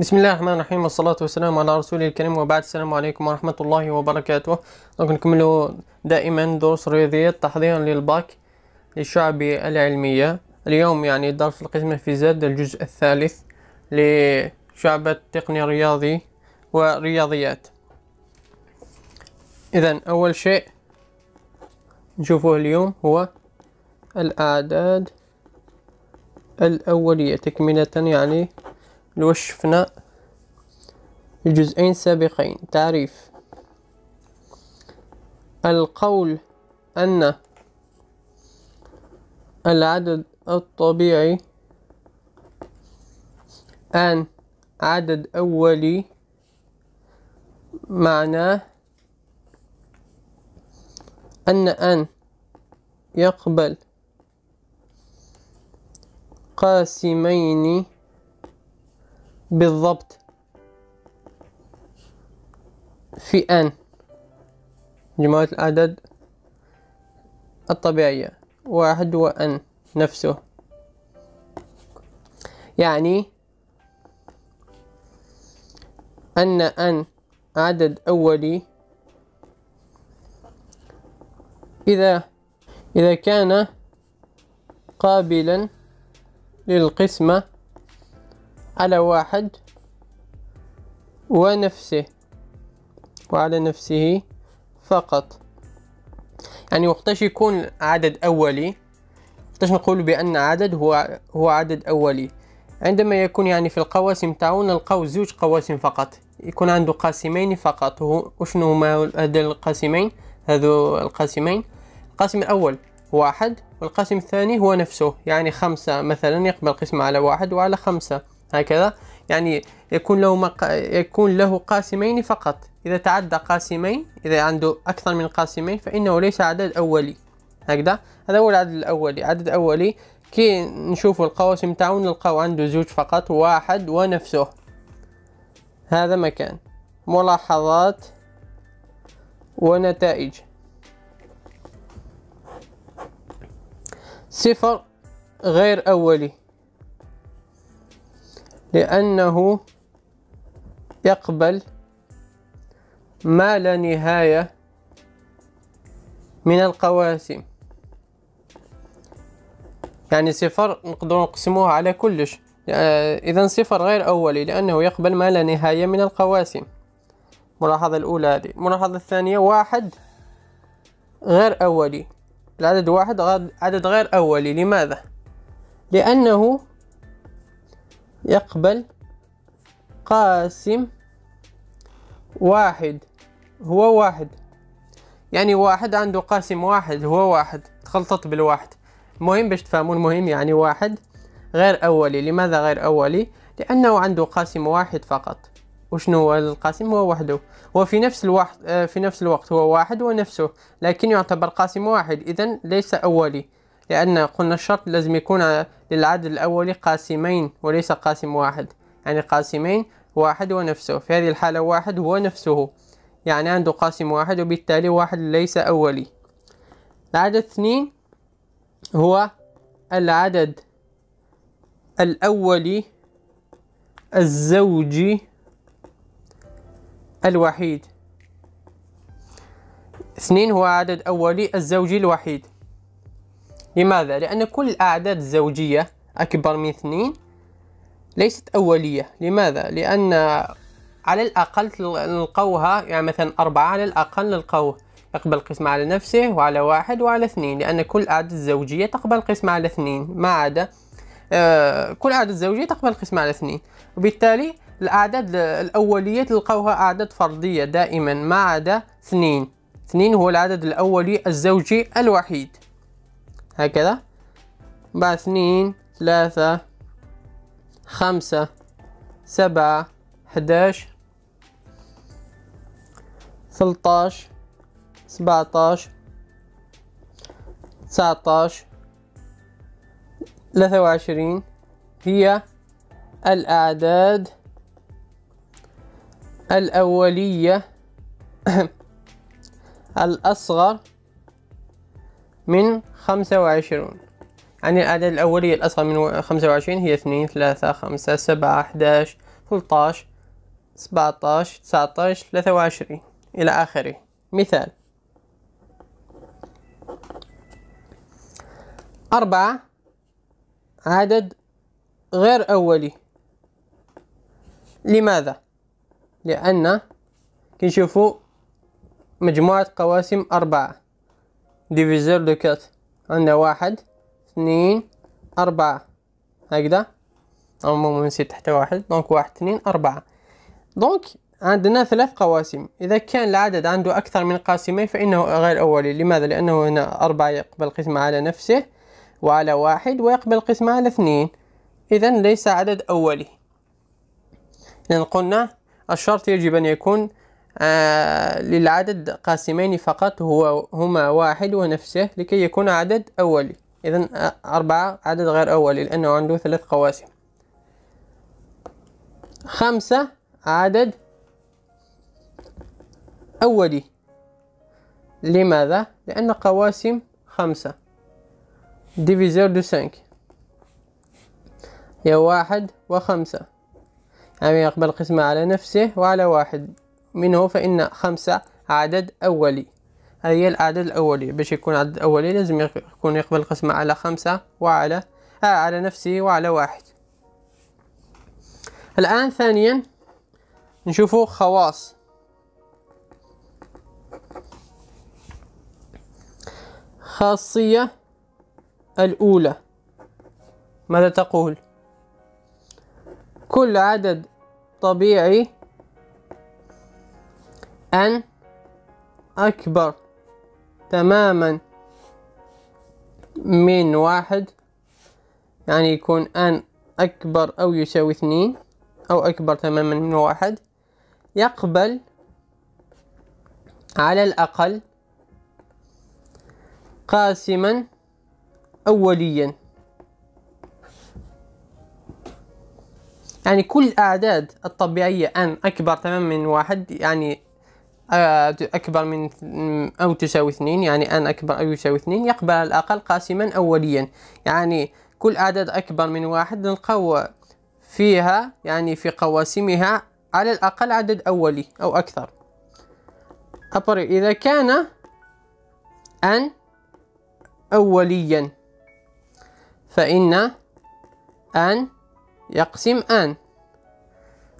بسم الله الرحمن الرحيم والصلاة والسلام على رسول الكريم وبعد السلام عليكم ورحمة الله وبركاته نكمل دائما دروس رياضية تحضيرا للباك للشعب العلمية اليوم يعني درس القسم زاد الجزء الثالث لشعبة تقني رياضي ورياضيات إذا أول شيء نشوفه اليوم هو الأعداد الأولية تكملة يعني اللي الجزئين السابقين تعريف القول أن العدد الطبيعي أن عدد أولي معناه أن أن يقبل قاسمين بالضبط في n جماعة الأعداد الطبيعية واحد و n نفسه يعني أن n عدد أولي إذا إذا كان قابلا للقسمة على واحد ونفسه وعلى نفسه فقط يعني وقتاش يكون عدد أولي وقتاش نقول بأن عدد هو هو عدد أولي عندما يكون يعني في القواسم تاعون نلقاو زوج قواسم فقط يكون عنده قاسمين فقط وشنو هما هاد القاسمين هذو القاسمين القاسم الأول واحد والقاسم الثاني هو نفسه يعني خمسة مثلا يقبل قسمة على واحد وعلى خمسة هكذا يعني يكون له مق... يكون له قاسمين فقط إذا تعدى قاسمين إذا عنده أكثر من قاسمين فإنه ليس عدد أولي هكذا هذا هو العدد الأولي عدد أولي كي نشوفوا القواسم تاعو نلقاو عنده زوج فقط واحد ونفسه هذا مكان ملاحظات ونتائج صفر غير أولي لأنه يقبل ما لا نهاية من القواسم يعني صفر نقدر نقسموها على كلش آه، إذا صفر غير أولي لأنه يقبل ما لا نهاية من القواسم ملاحظة الأولى هذه الملاحظة الثانية واحد غير أولي العدد واحد عدد غير أولي لماذا؟ لأنه يقبل قاسم واحد هو واحد يعني واحد عنده قاسم واحد هو واحد تخلطت بالواحد مهم باش تفهموا المهم يعني واحد غير أولي لماذا غير أولي لأنه عنده قاسم واحد فقط وشنو هو القاسم هو وحده هو في نفس الوقت آه، في نفس الوقت هو واحد ونفسه لكن يعتبر قاسم واحد إذا ليس أولي لأن قلنا الشرط لازم يكون للعدد الأولي قاسمين وليس قاسم واحد يعني قاسمين واحد ونفسه في هذه الحالة واحد هو نفسه يعني عنده قاسم واحد وبالتالي واحد ليس أولي العدد اثنين هو العدد الأولي الزوجي الوحيد اثنين هو عدد أولي الزوجي الوحيد لماذا؟ لأن كل الأعداد الزوجية أكبر من اثنين ليست أولية لماذا؟ لأن على الأقل نلقوها يعني مثلا أربعة على الأقل نلقوه يقبل قسمة على نفسه وعلى واحد وعلى اثنين لأن كل الأعداد الزوجية تقبل قسمة على اثنين ما عدا آه كل أعداد زوجية تقبل قسمة على اثنين وبالتالي الأعداد الأولية تلقوها أعداد فردية دائما ما عدا اثنين اثنين هو العدد الأولي الزوجي الوحيد هكذا بعد اثنين ثلاثة خمسة سبعة حداش ثلتاش سبعتاش تسعتاش ثلاثة وعشرين هي الأعداد الأولية الأصغر من خمسة وعشرون يعني الأعداد الأولية الأصغر من خمسة وعشرين هي اثنين ثلاثة خمسة سبعة أحداش ثلطاش سبعتاش تسعتاش ثلاثة وعشرين إلى آخره مثال أربعة عدد غير أولي لماذا؟ لأن كنشوفو مجموعة قواسم أربعة ديفيزور دو كات عندنا واحد اثنين أربعة هكذا أو مو نسيت تحت واحد دونك واحد اثنين أربعة دونك عندنا ثلاث قواسم إذا كان العدد عنده أكثر من قاسمين فإنه غير أولي لماذا؟ لأنه هنا أربعة يقبل قسمة على نفسه وعلى واحد ويقبل قسمة على اثنين إذا ليس عدد أولي إذا قلنا الشرط يجب أن يكون آه، للعدد قاسمين فقط هو هما واحد ونفسه لكي يكون عدد أولي إذا آه، أربعة عدد غير أولي لأنه عنده ثلاث قواسم خمسة عدد أولي لماذا؟ لأن قواسم خمسة ديفيزور دو سانك هي واحد وخمسة يعني يقبل قسمة على نفسه وعلى واحد منه فإن خمسة عدد أولي هي العدد الأولي باش يكون عدد أولي لازم يكون يقبل القسمة على خمسة وعلى آه على نفسه وعلى واحد الآن ثانيا نشوف خواص خاصية الأولى ماذا تقول؟ كل عدد طبيعي أن أكبر تماما من واحد يعني يكون أن أكبر أو يساوي اثنين أو أكبر تماما من واحد يقبل على الأقل قاسما أوليا يعني كل الأعداد الطبيعية أن أكبر تماما من واحد يعني أكبر من أو تساوي اثنين يعني أن أكبر أو يساوي اثنين يقبل الأقل قاسما أوليا يعني كل عدد أكبر من واحد نلقاو فيها يعني في قواسمها على الأقل عدد أولي أو أكثر أبري إذا كان أن أوليا فإن أن يقسم أن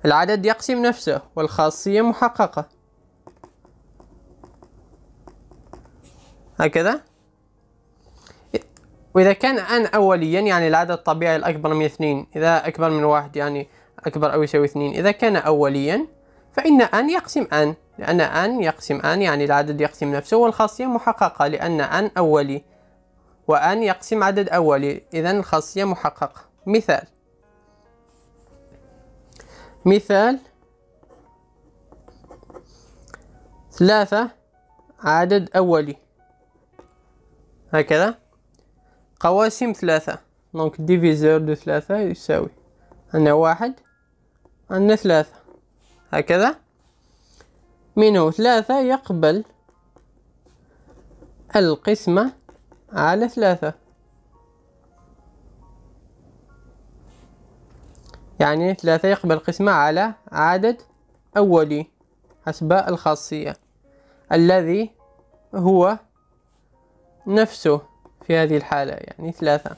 العدد يقسم نفسه والخاصية محققة هكذا وإذا كان أن أوليا يعني العدد الطبيعي الأكبر من اثنين إذا أكبر من واحد يعني أكبر أو يساوي اثنين إذا كان أوليا فإن أن يقسم أن لأن أن يقسم أن يعني العدد يقسم نفسه والخاصية محققة لأن أن أولي وأن يقسم عدد أولي إذا الخاصية محققة مثال مثال ثلاثة عدد أولي هكذا قواسم ثلاثة دونك ديفيزور دو ثلاثة يساوي عندنا واحد عندنا ثلاثة هكذا منه ثلاثة يقبل القسمة على ثلاثة يعني ثلاثة يقبل قسمة على عدد أولي حسب الخاصية الذي هو نفسه في هذه الحالة يعني ثلاثة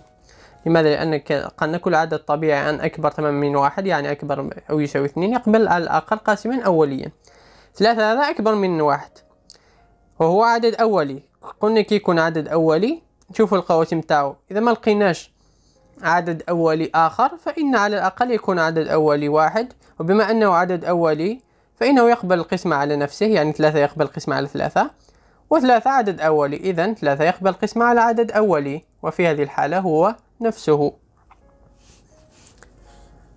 لماذا؟ لأن قد نكون العدد الطبيعي أن أكبر تماما من واحد يعني أكبر أو يساوي اثنين يقبل على الأقل قاسما أوليا ثلاثة هذا أكبر من واحد وهو عدد أولي قلنا كي يكون عدد أولي نشوف القواسم تاعو إذا ما لقيناش عدد أولي آخر فإن على الأقل يكون عدد أولي واحد وبما أنه عدد أولي فإنه يقبل القسمة على نفسه يعني ثلاثة يقبل القسمة على ثلاثة وثلاثة عدد أولي إذا ثلاثة يقبل قسمة على عدد أولي وفي هذه الحالة هو نفسه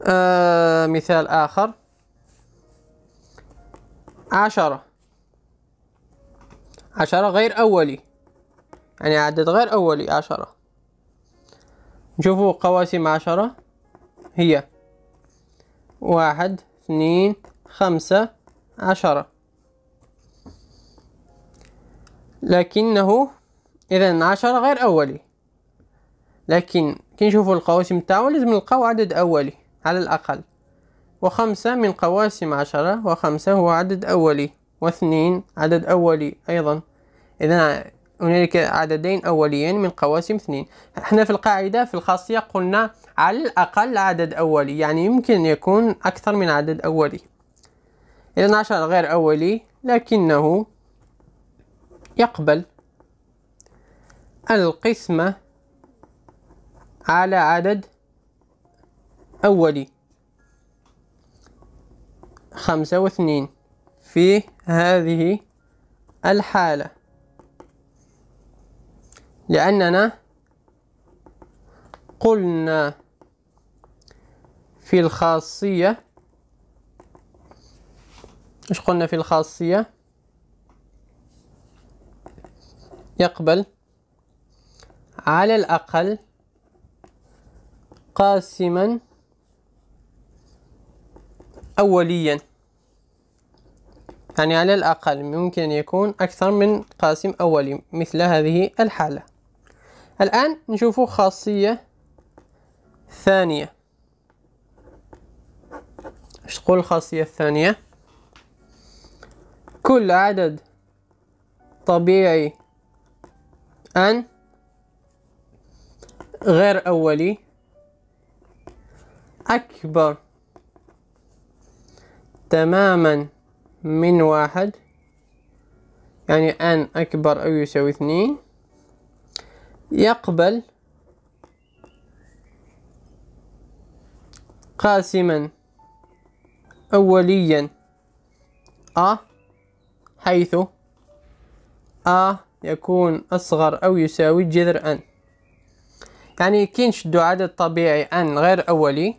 آه مثال آخر عشرة عشرة غير أولي يعني عدد غير أولي عشرة نشوفوا قواسم عشرة هي واحد اثنين خمسة عشرة لكنه إذا عشرة غير أولي لكن كي نشوفو القواسم تاعو لازم نلقاو عدد أولي على الأقل وخمسة من قواسم عشرة وخمسة هو عدد أولي واثنين عدد أولي أيضا إذا هنالك عددين أوليين من قواسم اثنين احنا في القاعدة في الخاصية قلنا على الأقل عدد أولي يعني يمكن يكون أكثر من عدد أولي إذا عشرة غير أولي لكنه يقبل القسمة على عدد أولي خمسة واثنين في هذه الحالة لأننا قلنا في الخاصية إيش قلنا في الخاصية يقبل على الأقل قاسما أوليا يعني على الأقل ممكن أن يكون أكثر من قاسم أولي مثل هذه الحالة الآن نشوف خاصية ثانية ايش تقول الخاصية الثانية كل عدد طبيعي أن غير أولي أكبر تماما من واحد يعني أن أكبر أو يساوي اثنين يقبل قاسما أوليا أ حيث أ يكون أصغر أو يساوي جذر n يعني كي نشدو عدد طبيعي n غير أولي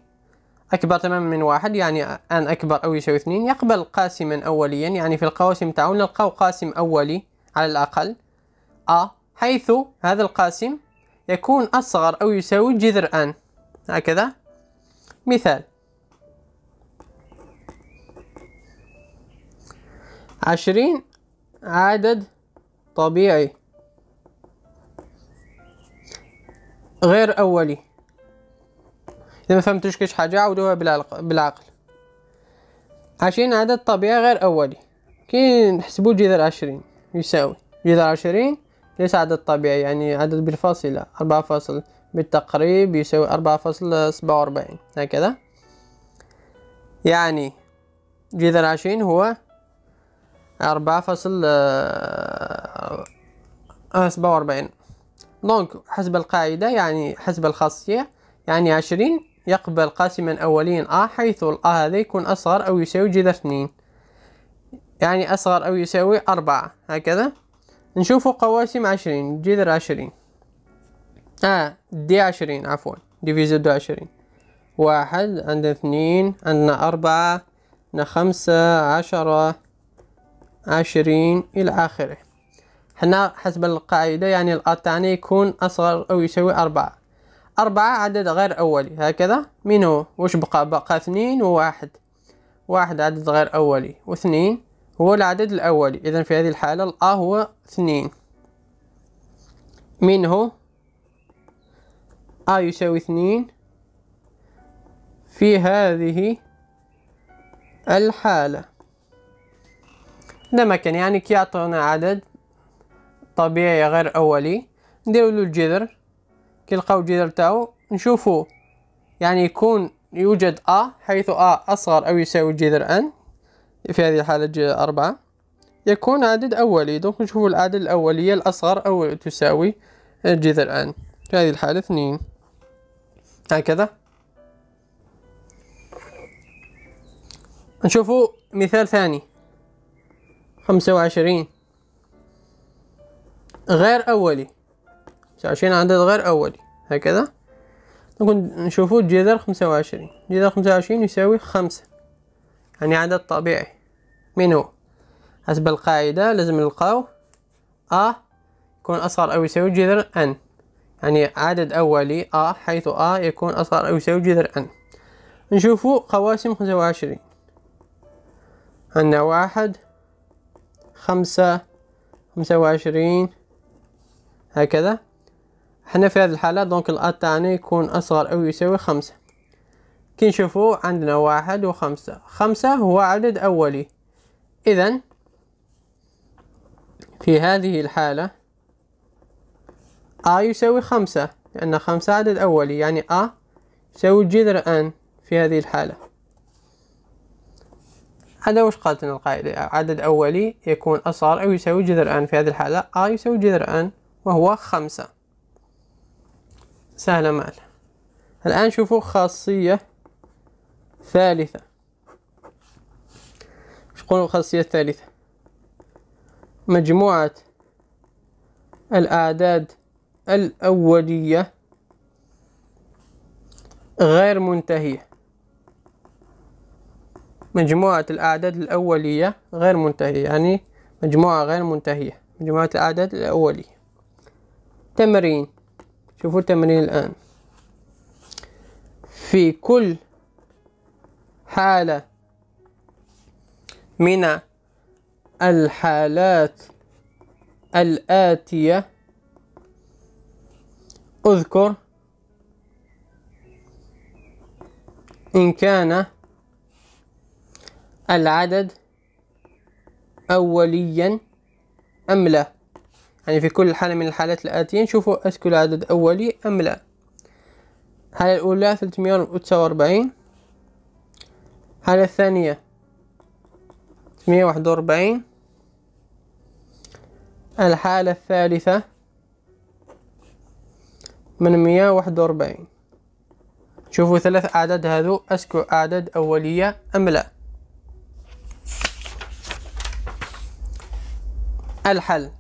أكبر تماما من واحد يعني n أكبر أو يساوي اثنين يقبل قاسما أوليا يعني في القواسم تاعو نلقاو قاسم أولي على الأقل a حيث هذا القاسم يكون أصغر أو يساوي جذر n هكذا مثال عشرين عدد طبيعي غير أولي إذا ما فهمتوش كيش حاجة عودوها بالعقل عشرين عدد طبيعي غير أولي كي نحسبو جذر عشرين يساوي جذر عشرين ليس عدد طبيعي يعني عدد بالفاصلة أربعة فاصل بالتقريب يساوي أربعة فاصل سبعة وأربعين هكذا يعني جذر عشرين هو أربعة فاصل آه، آه، سبعة وأربعين دونك حسب القاعدة يعني حسب الخاصية يعني عشرين يقبل قاسما أوليا أ حيث الأ هذا يكون أصغر أو يساوي جذر اثنين يعني أصغر أو يساوي أربعة هكذا نشوفو قواسم عشرين جذر عشرين آه دي عشرين عفوا دو عشرين واحد عندنا اثنين عندنا أربعة عندنا خمسة عشرة عشرين إلى آخره هنا حسب القاعدة يعني الثاني يكون أصغر أو يساوي أربعة أربعة عدد غير أولي هكذا من هو وش بقى بقى اثنين وواحد واحد عدد غير أولي واثنين هو العدد الأولي إذا في هذه الحالة الأ هو اثنين منه أ يساوي اثنين في هذه الحالة ده مكان يعني كي عدد طبيعي غير أولي نديرو له الجذر كي نلقاو الجذر تاعو نشوفو يعني يكون يوجد أ حيث أ أصغر أو يساوي جذر أن في هذه الحالة جذر أربعة يكون عدد أولي دونك نشوفو العدد الأولية الأصغر أو تساوي جذر أن في هذه الحالة اثنين هكذا نشوفو مثال ثاني خمسة وعشرين غير أولي خمسة وعشرين عدد غير أولي هكذا نكون نشوفو جذر خمسة وعشرين جذر خمسة وعشرين يساوي خمسة يعني عدد طبيعي من هو حسب القاعدة لازم نلقاو أ يكون أصغر أو يساوي جذر أن يعني عدد أولي أ حيث أ يكون أصغر أو يساوي جذر أن نشوفو قواسم خمسة وعشرين عندنا واحد خمسة خمسة وعشرين هكذا احنا في هذه الحالة دونك الأ تاعنا يكون أصغر أو يساوي خمسة كي نشوفو عندنا واحد وخمسة خمسة هو عدد أولي إذا في هذه الحالة أ يساوي خمسة لأن خمسة عدد أولي يعني أ يساوي جذر أن في هذه الحالة هذا وش قالت لنا القاعدة عدد أولي يكون أصغر أو يساوي جذر أن في هذه الحالة أ يساوي جذر أن وهو خمسة سهلة مال الآن شوفوا خاصية ثالثة وش قولوا الخاصية الثالثة مجموعة الأعداد الأولية غير منتهيه مجموعة الأعداد الأولية غير منتهية يعني مجموعة غير منتهية مجموعة الأعداد الأولية تمرين شوفوا التمرين الآن في كل حالة من الحالات الآتية اذكر إن كان العدد أوليا أم لا يعني في كل حالة من الحالات الآتية نشوفوا أسكو العدد أولي أم لا الحالة الأولى 349 الحالة الثانية وأربعين الحالة الثالثة من وأربعين شوفوا ثلاث أعداد هذو أسكو أعداد أولية أم لا الحل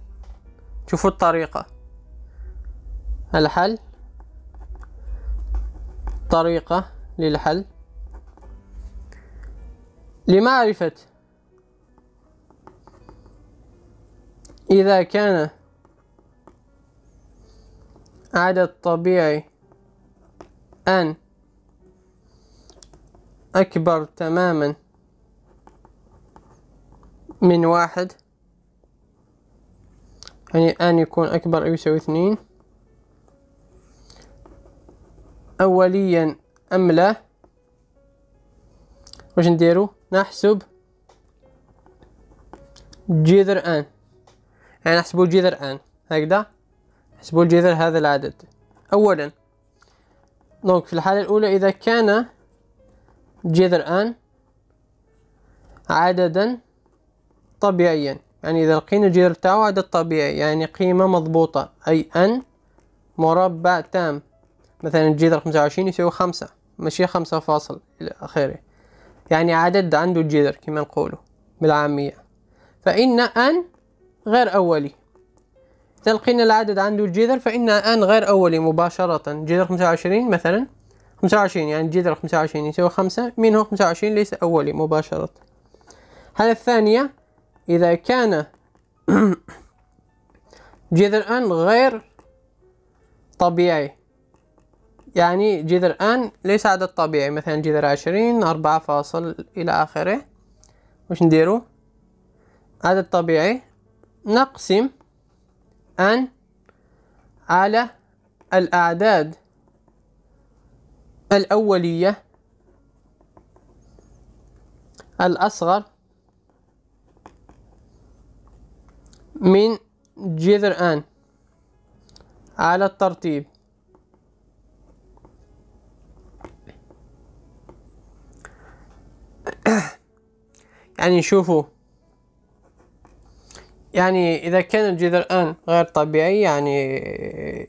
شوفوا الطريقة الحل طريقة للحل لمعرفة إذا كان عدد طبيعي أن أكبر تماما من واحد يعني ان يكون أكبر أو يساوي اثنين أوليا ام لا واش نديرو نحسب جذر ان يعني نحسبو جذر ان هكذا نحسبو الجذر هذا العدد اولا دونك في الحالة الأولى إذا كان جذر ان عددا طبيعيا يعني إذا لقينا جير تاو عدد طبيعي يعني قيمة مضبوطة أي أن مربع تام مثلا الجذر خمسة وعشرين يساوي خمسة ماشي خمسة فاصل إلى آخره يعني عدد عنده جذر كما نقوله بالعامية فإن أن غير أولي إذا لقينا العدد عنده الجذر فإن أن غير أولي مباشرة جذر خمسة وعشرين مثلا خمسة وعشرين يعني جذر خمسة وعشرين يساوي خمسة منه خمسة وعشرين ليس أولي مباشرة الحالة الثانية إذا كان جذر أن غير طبيعي يعني جذر أن ليس عدد طبيعي مثلا جذر عشرين أربعة فاصل إلى آخره وش نديرو عدد طبيعي نقسم أن على الأعداد الأولية الأصغر من جذر آن على الترتيب يعني شوفوا يعني إذا كان الجذر آن غير طبيعي يعني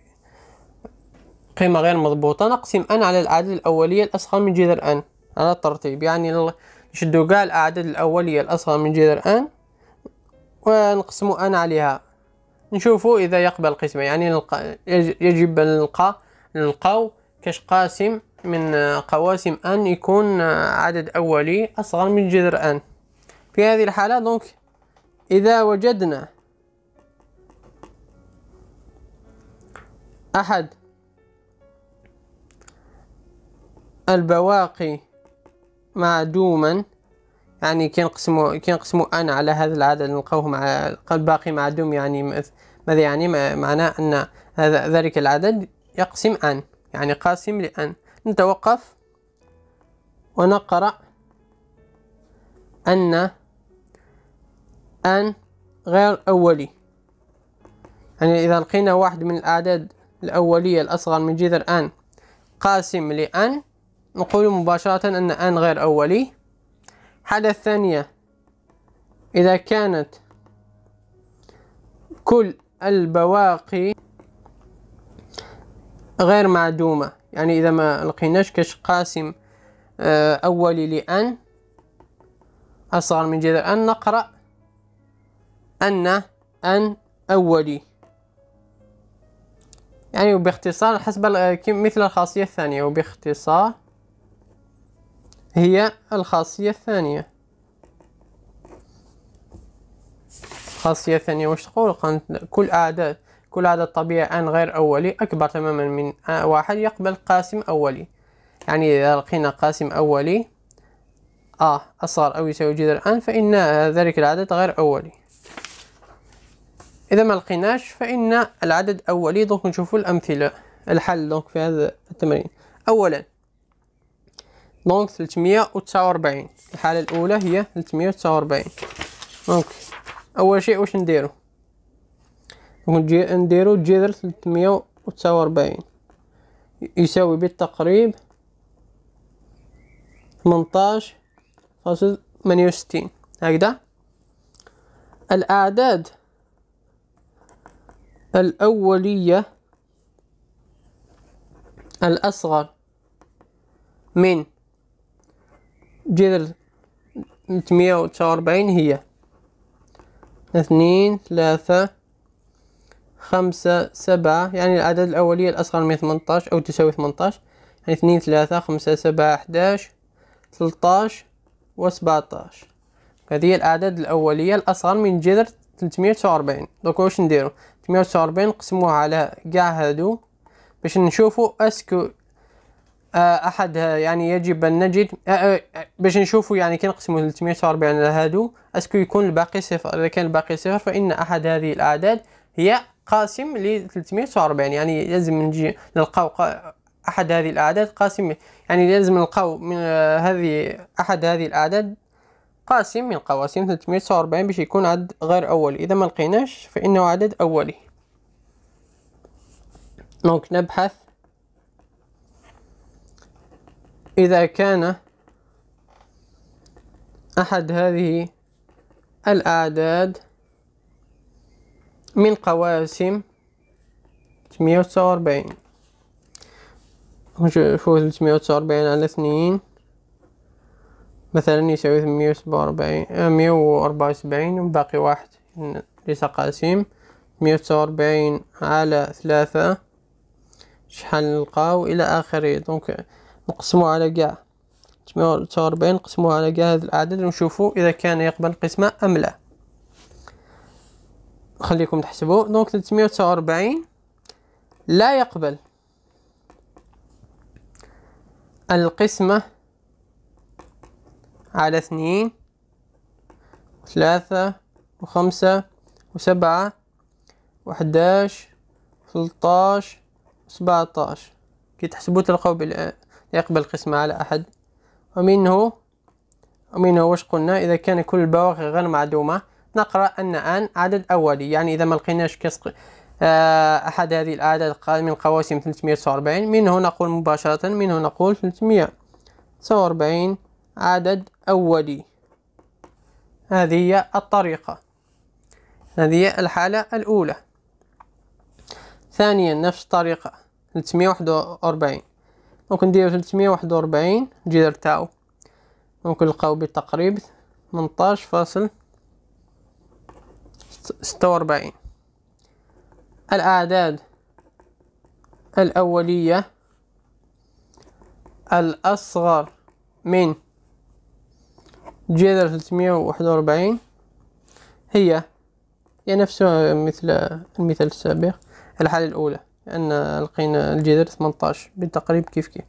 قيمة غير مضبوطة نقسم أن على الأعداد الأولية الأصغر من جذر أن على الترتيب يعني نشدو كاع الأعداد الأولية الأصغر من جذر أن ونقسم أن عليها نشوفوا إذا يقبل القسمة يعني نلقى يجب أن نلقى نلقاو كاش قاسم من قواسم أن يكون عدد أولي أصغر من جذر أن في هذه الحالة دونك إذا وجدنا أحد البواقي معدوما يعني كينقسموا كينقسموا ان على هذا العدد نلقاوه مع الباقي مع دوم يعني ماذا يعني معناه ان هذا ذلك العدد يقسم ان يعني قاسم لان نتوقف ونقرأ أن أن غير أولي يعني إذا لقينا واحد من الأعداد الأولية الأصغر من جذر أن قاسم لأن نقول مباشرة أن أن غير أولي الحالة الثانية إذا كانت كل البواقي غير معدومة يعني إذا ما لقيناش كاش قاسم آه، أولي لأن أصغر من جذر أن نقرأ أن أن أولي يعني وباختصار حسب مثل الخاصية الثانية وباختصار هي الخاصية الثانية الخاصية الثانية واش تقول كل أعداد كل عدد طبيعي ان غير أولي أكبر تماما من واحد يقبل قاسم أولي يعني إذا لقينا قاسم أولي آ أصغر أو يساوي جذر ان فإن ذلك العدد غير أولي إذا ما لقيناش فإن العدد أولي دونك نشوفوا الأمثلة الحل دونك في هذا التمرين أولا دونك 349 الحاله الاولى هي 349 دونك اول شيء واش نديرو دونك نديرو جذر 349 يساوي بالتقريب 18 فاصل 68 هكذا الأعداد الأولية الأصغر من جذر مية وتسعة وأربعين هي اثنين ثلاثة خمسة سبعة يعني الأعداد الأولية الأصغر من ثمنتاش أو تساوي ثمنتاش يعني اثنين ثلاثة خمسة سبعة أحداش ثلتاش وسبعتاش هذه هي الأعداد الأولية الأصغر من جذر تلتمية وتسعة وأربعين دوك واش نديرو تلتمية وتسعة وأربعين نقسموها على قاع هادو باش نشوفو اسكو آه، احد آه، يعني يجب ان نجد آه، باش نشوفوا يعني كي نقسموا 340 هادو اسكو يكون الباقي صفر اذا كان الباقي صفر فان احد هذه الاعداد هي قاسم ل 340 يعني لازم نجي نلقاو احد هذه الاعداد قاسم يعني لازم نلقاو من هذه احد هذه الاعداد قاسم من قواسم 340 باش يكون عدد غير أولي إذا ما لقيناش فإنه عدد أولي دونك نبحث إذا كان أحد هذه الأعداد من قواسم 349 نشوف 349 على 2 مثلا يساوي 847 174 آه، وباقي واحد ليس قاسم 149 على 3 شحال نلقاو إلى آخره دونك نقسمو على كاع وربعين نقسمو على كاع هذا الأعداد ونشوفو إذا كان يقبل القسمة أم لا خليكم تحسبوا دونك وربعين لا يقبل القسمة على اثنين وثلاثة وخمسة وسبعة وحداش وثلطاش سبعتاش كي تحسبوا تلقاو يقبل قسمة على أحد ومنه ومنه واش قلنا إذا كان كل البواقي غير معدومة نقرأ أن أن عدد أولي يعني إذا ما لقيناش كسق آه، أحد هذه الأعداد من قواسم 349 منه نقول مباشرة منه نقول 349 عدد أولي هذه هي الطريقة هذه هي الحالة الأولى ثانيا نفس الطريقة 341 ممكن نديرو تلتمية واحد وربعين الجذر تاعو ممكن نلقاو بتقريب تمنطاش فاصل ستة وأربعين الأعداد الأولية الأصغر من جذر تلتمية واحد وأربعين هي هي نفسها مثل المثال السابق الحالة الأولى لأن لقينا الجذر 18 بالتقريب كيف كيف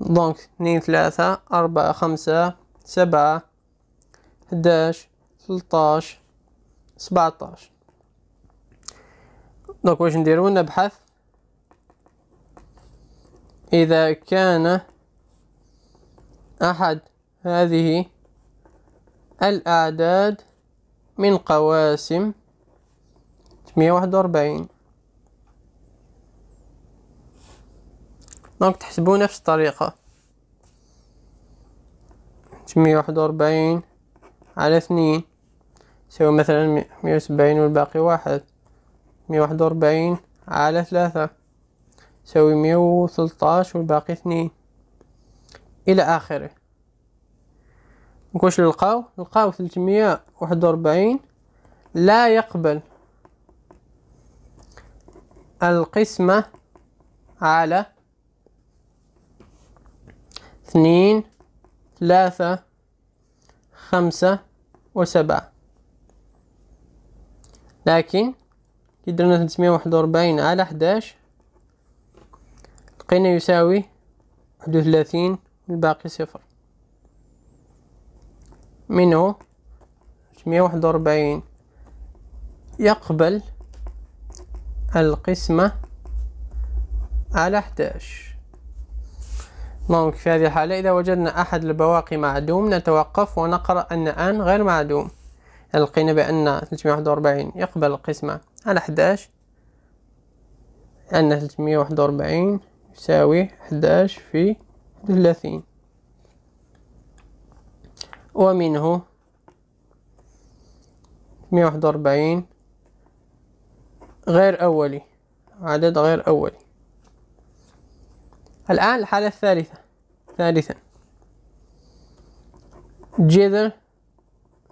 دونك اثنين ثلاثة أربعة خمسة سبعة حداش 13 17 دونك واش نديرو نبحث إذا كان أحد هذه الأعداد من قواسم 141 دونك تحسبو نفس الطريقة تمية واحد وربعين على اثنين يساوي مثلا مية وسبعين والباقي واحد مية واحد وربعين على ثلاثة يساوي مية وثلطاش والباقي اثنين إلى آخره واش نلقاو نلقاو ثلاثمية واحد وربعين لا يقبل القسمة على اثنين ثلاثة خمسة وسبعة لكن كي درنا ثلاثمية واحد وربعين على حداش لقينا يساوي واحد وثلاثين والباقي صفر منه ثلاثمية واحد وربعين يقبل القسمة على حداش دونك في هذه الحالة إذا وجدنا أحد البواقي معدوم نتوقف ونقرأ أن أن غير معدوم لقينا بأن 341 يقبل القسمة على 11 أن 341 يساوي 11 في 30 ومنه 141 غير أولي عدد غير أولي الآن الحالة الثالثة ثالثا جذر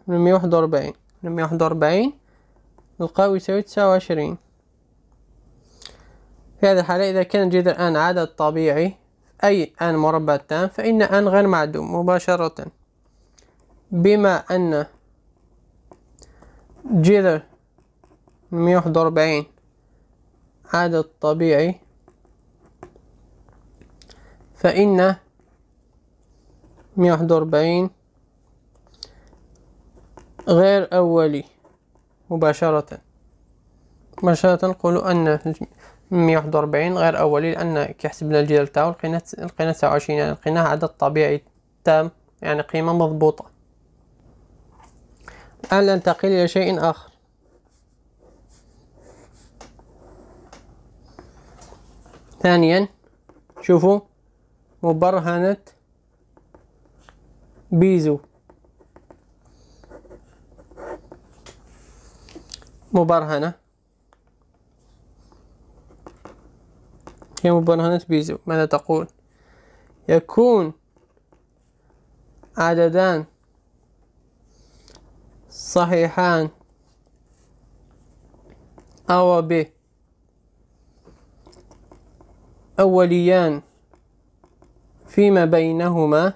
من مية واحد وأربعين من مية واحد وأربعين القاوي يساوي تسعة وعشرين في هذه الحالة إذا كان جذر أن عدد طبيعي أي أن مربع تام فإن أن غير معدوم مباشرة بما أن جذر من مية واحد وأربعين عدد طبيعي فإن مية واحد وأربعين غير أولي مباشرة مباشرة نقول أن مية واحد وأربعين غير أولي لأن كيحسبنا الجدال تاعو لقينا لقينا تسعة وعشرين يعني لقيناه عدد طبيعي تام يعني قيمة مضبوطة الآن ننتقل إلى شيء آخر ثانيا شوفوا مبرهنة بيزو مبرهنة هي مبرهنة بيزو ماذا تقول يكون عددان صحيحان أو ب أوليان فيما بينهما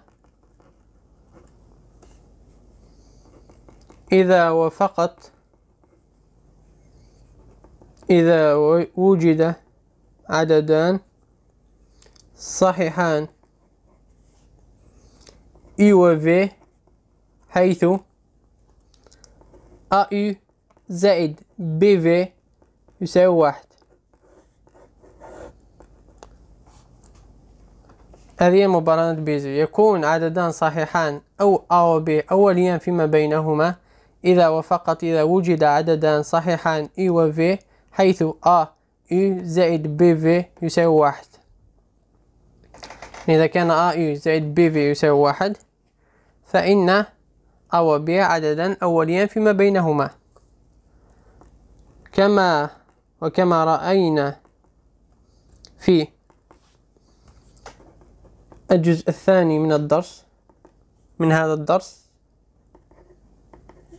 إذا وفقت إذا وجد عددان صحيحان E و V حيث U زائد V يساوي واحد هذه مباراة بيزو يكون عددان صحيحان أو A و B أوليا فيما بينهما إذا وفقط إذا وجد عددان صحيحان E و V حيث A U e زائد B V يساوي واحد إذا كان A U e زائد B V يساوي واحد فإن A و B عددا أوليان فيما بينهما كما وكما رأينا في الجزء الثاني من الدرس من هذا الدرس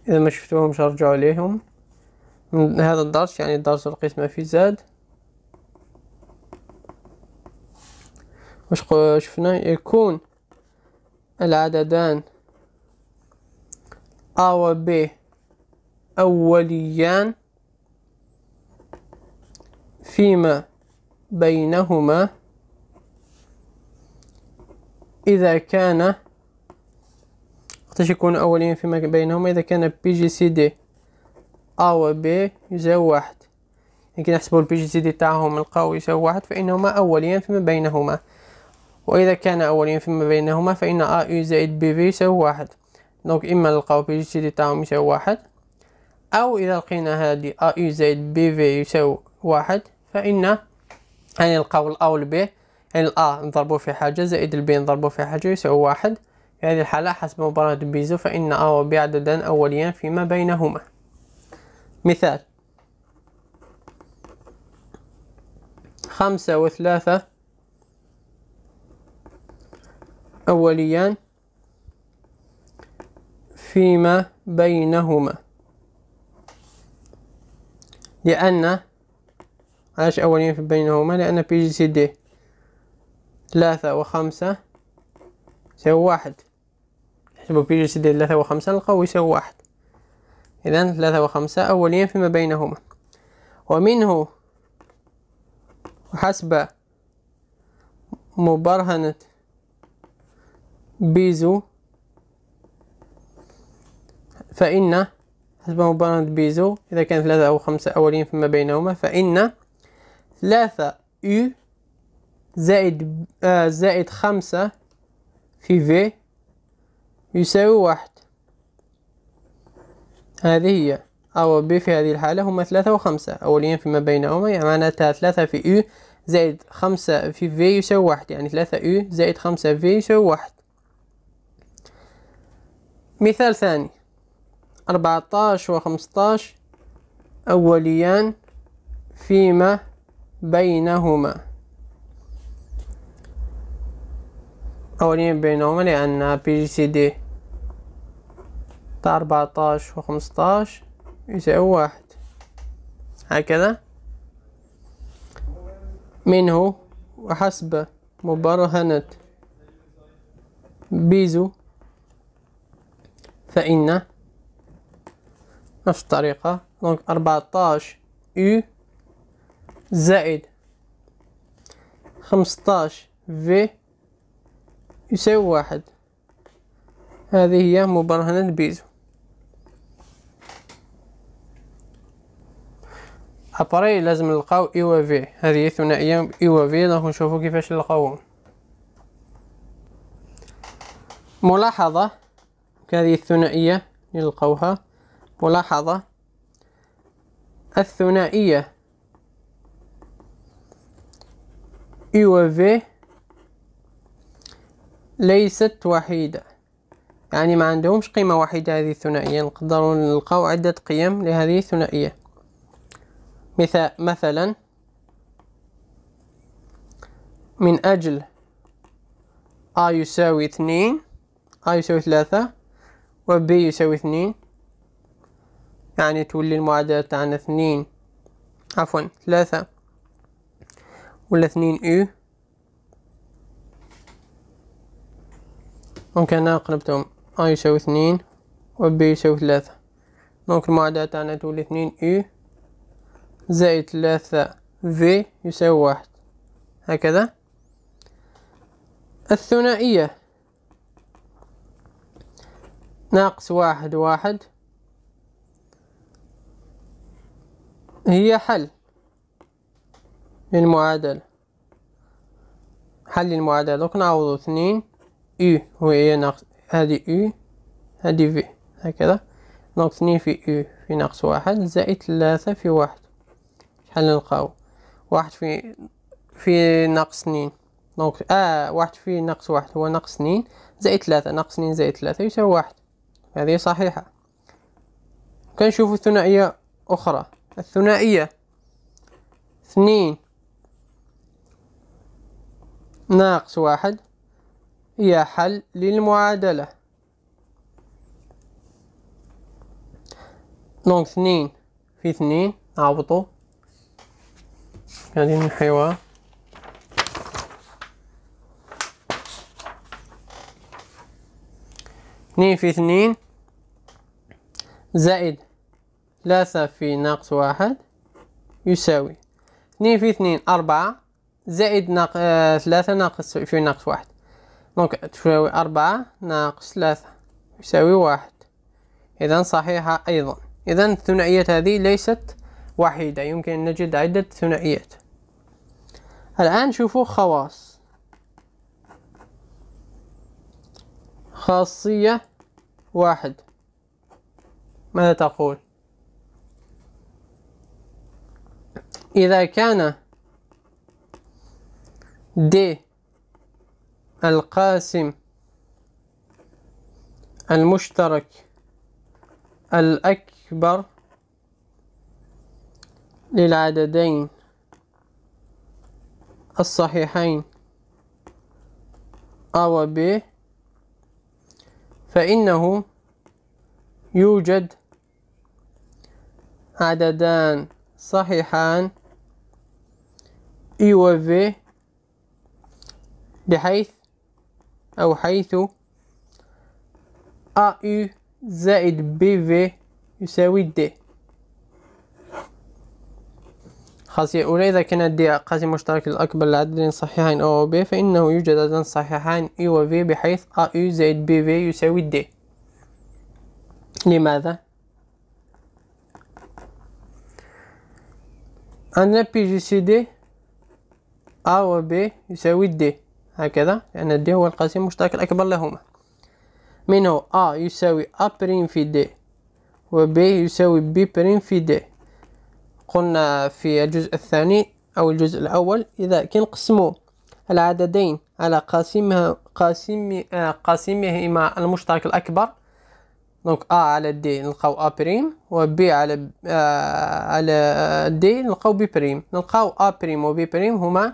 إذا ما شفتوهمش رجعوا ليهم من هذا الدرس يعني الدرس القسمة في زاد واش شفنا يكون العددان A و B أوليان فيما بينهما إذا كان وقتاش يكونوا أولين فيما بينهما إذا كان بي جي سي دي أ و بي يساوي واحد يمكن نحسبو البي جي سي دي تاعهم نلقاو يساوي واحد فإنهما أوليان فيما بينهما وإذا كان أوليان فيما بينهما فإن أ يو زائد بي في يساوي واحد دونك إما نلقاو بي جي سي دي تاعهم يساوي واحد أو إذا لقينا هادي أ يو زائد بي في يساوي واحد فإن يعني نلقاو الأ والبي يعني الأ نضربو في حاجة زائد البي نضربو في حاجة يساوي واحد في هذه الحالة حسب مباراة بيزو فإن أو عددان أوليان فيما بينهما مثال خمسة وثلاثة أوليان فيما بينهما لأن علاش أوليان في بينهما لأن بي جي سي دي ثلاثة وخمسة يساوي واحد نحسبو بي جي سي ديال ثلاثة وخمسة نلقاو يساوي واحد إذا ثلاثة وخمسة أوليا فيما بينهما ومنه حسب مبرهنة بيزو فإن حسب مبرهنة بيزو إذا كان ثلاثة أو خمسة أولين فيما بينهما فإن ثلاثة U زائد آه زائد خمسة في V يساوي واحد هذه هي أو و في هذه الحالة هما ثلاثة وخمسة أوليا فيما بينهما يعني معناتها ثلاثة في أو زائد خمسة في في يساوي واحد يعني ثلاثة أو زائد خمسة في يساوي واحد مثال ثاني أربعتاش وخمستاش أوليان فيما بينهما أوليا بينهما لأن بي جي سي دي تقطع أربعتاش وخمستاش يساوي واحد هكذا منه وحسب مبرهنة بيزو فإن نفس الطريقة دونك أربعتاش أو زائد خمستاش في يساوي واحد هذه هي مبرهنة بيزو ابري لازم نلقاو اي و في هذه ثنائيه اي و في دونك نشوفو كيفاش نلقاوهم ملاحظه هذه الثنائيه نلقاوها ملاحظه الثنائيه اي و في ليست وحيده يعني ما عندهمش قيمه وحيده هذه الثنائيه نقدروا نلقاو عده قيم لهذه الثنائيه مثل مثلا من أجل A يساوي اثنين A يساوي ثلاثة و وB يساوي اثنين يعني تولي المعادلة تاعنا اثنين عفوا ثلاثة ولا اثنين U ممكن أنا قربتهم A يساوي اثنين و وB يساوي ثلاثة ممكن المعادلة تاعنا تولي اثنين U زائد ثلاثة في يساوي واحد هكذا الثنائية ناقص واحد واحد هي حل للمعادلة حل للمعادلة دوك نعوضو اثنين يو وهي ناقص هادي او هادي في هكذا دونك اثنين في او في ناقص واحد زائد ثلاثة في واحد نلقاو واحد في في ناقص اثنين دونك آه واحد في ناقص واحد هو ناقص اثنين زائد ثلاثة ناقص اثنين زائد ثلاثة يساوي واحد هذه صحيحة كنشوفو ثنائية أخرى الثنائية اثنين ناقص واحد هي حل للمعادلة دونك اثنين في اثنين نعوضو غادي يعني نحيوها اثنين في اثنين زائد ثلاثة في ناقص واحد يساوي اثنين في اثنين أربعة زائد ناق... آه، ثلاثة ناقص في ناقص واحد دونك تساوي أربعة ناقص ثلاثة يساوي واحد إذا صحيحة أيضا إذا الثنائيات هذه ليست وحيدة يمكن أن نجد عدة ثنائيات الآن شوفوا خواص خاصية واحد ماذا تقول إذا كان د القاسم المشترك الأكبر للعددين الصحيحين أ و ب فإنه يوجد عددان صحيحان E و ب بحيث أو حيث أ ي زائد ب BV يساوي د خاصية إذا كانت دي قاسم مشترك الأكبر لعددين صحيحين أو, أو بي فإنه يوجد عددان صحيحان إي و في بحيث أ يو زائد بي في يساوي دي لماذا؟ عندنا بي جي سي دي أ و بي يساوي دي هكذا لأن يعني دي هو القاسم المشترك الأكبر لهما منه أ يساوي أ بريم في دي و بي يساوي بي بريم في دي قلنا في الجزء الثاني أو الجزء الأول إذا كنقسموا العددين على قاسمها قاسم قاسمهما المشترك الأكبر دونك أ على دي نلقاو أ بريم و ب على آه على دي نلقاو بي بريم نلقاو أ بريم و بي بريم هما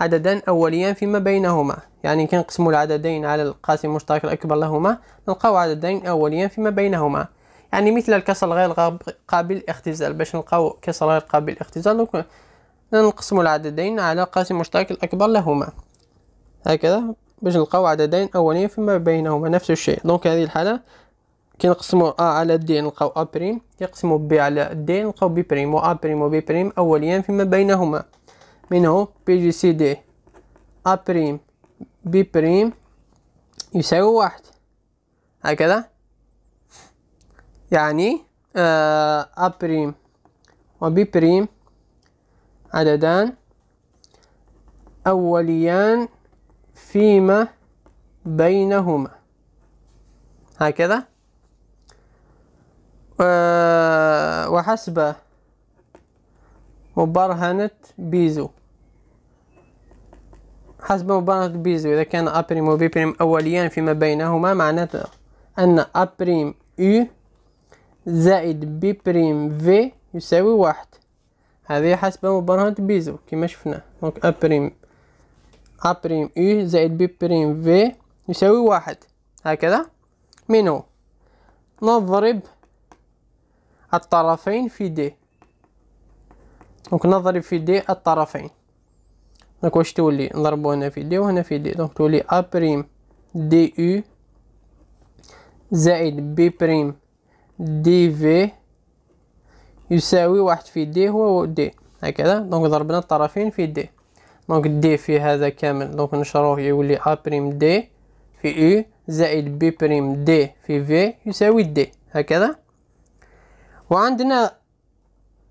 عددان أوليان فيما بينهما يعني كنقسموا العددين على القاسم المشترك الأكبر لهما نلقاو عددين أوليان فيما بينهما يعني مثل الكسر غير قابل الاختزال باش نلقاو كسر غير قابل الاختزال دونك نقسم العددين على قاسم مشترك الأكبر لهما هكذا باش نلقاو عددين أولين فيما بينهما نفس الشيء دونك هذه الحالة كي نقسمو ا على دي نلقاو ا بريم يقسمو بي على دي نلقاو بي بريم و ا بريم و بي بريم اوليان فيما بينهما منه بي جي سي دي ا بريم بي بريم يساوي واحد هكذا يعني أ بريم ب بريم عددان أوليان فيما بينهما هكذا آه، وحسب مبرهنة بيزو حسب مبرهنة بيزو إذا كان أ بريم ب بريم أوليان فيما بينهما معناته أن أ بريم U زائد بي بريم في يساوي واحد هذه حسب مبرهنة بيزو كما شفنا دونك ا بريم ا بريم اي زائد بي بريم في يساوي واحد هكذا منو نضرب الطرفين في دي دونك نضرب في دي الطرفين دونك واش تولي نضربو هنا في دي وهنا في دي دونك تولي ا بريم دي او زائد بي بريم دي في يساوي واحد في دي هو دي هكذا دونك ضربنا الطرفين في دي دونك دي في هذا كامل دونك نشروه يولي ا بريم دي في أو زائد بي بريم دي في في يساوي دي هكذا وعندنا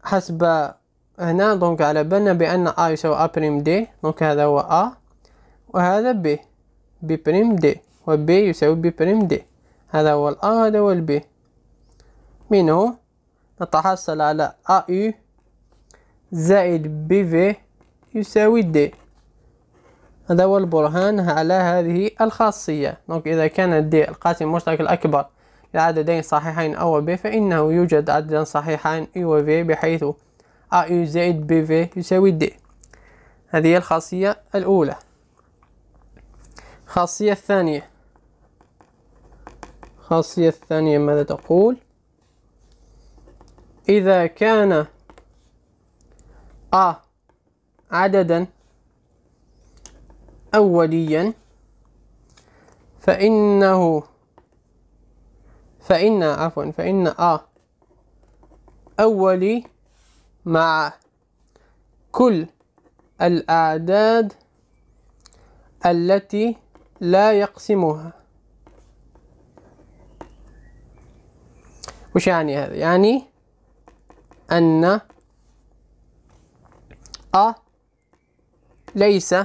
حسب هنا دونك على بالنا بان ا يساوي ا بريم دي دونك هذا هو ا وهذا بي بي بريم دي وبي يساوي بي بريم دي هذا هو الأ هذا هو البي منه نتحصل على AU زائد BV يساوي D هذا هو البرهان على هذه الخاصية دونك إذا كان D القاسم المشترك الأكبر لعددين صحيحين A و B فإنه يوجد عددان صحيحان U و V بحيث AU زائد BV يساوي D هذه الخاصية الأولى الخاصية الثانية الخاصية الثانية ماذا تقول؟ إذا كان أ عددا أوليا فإنه فإن عفوا فإن أ أولي مع كل الأعداد التي لا يقسمها وش يعني هذا؟ يعني أن أ ليس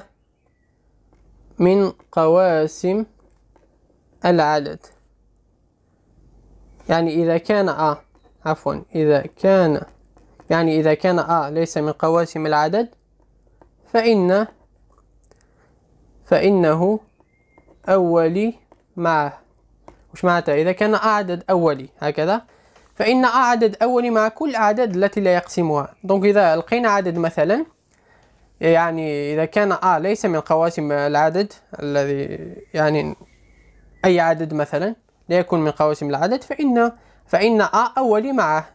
من قواسم العدد يعني إذا كان أ عفوا إذا كان يعني إذا كان أ ليس من قواسم العدد فإن فإنه أولي معه وش معناتها إذا كان أ عدد أولي هكذا فإن عدد أولي مع كل أعداد التي لا يقسمها دونك إذا لقينا عدد مثلا يعني إذا كان أ ليس من قواسم العدد الذي يعني أي عدد مثلا لا يكون من قواسم العدد فإن فإن A أولي معه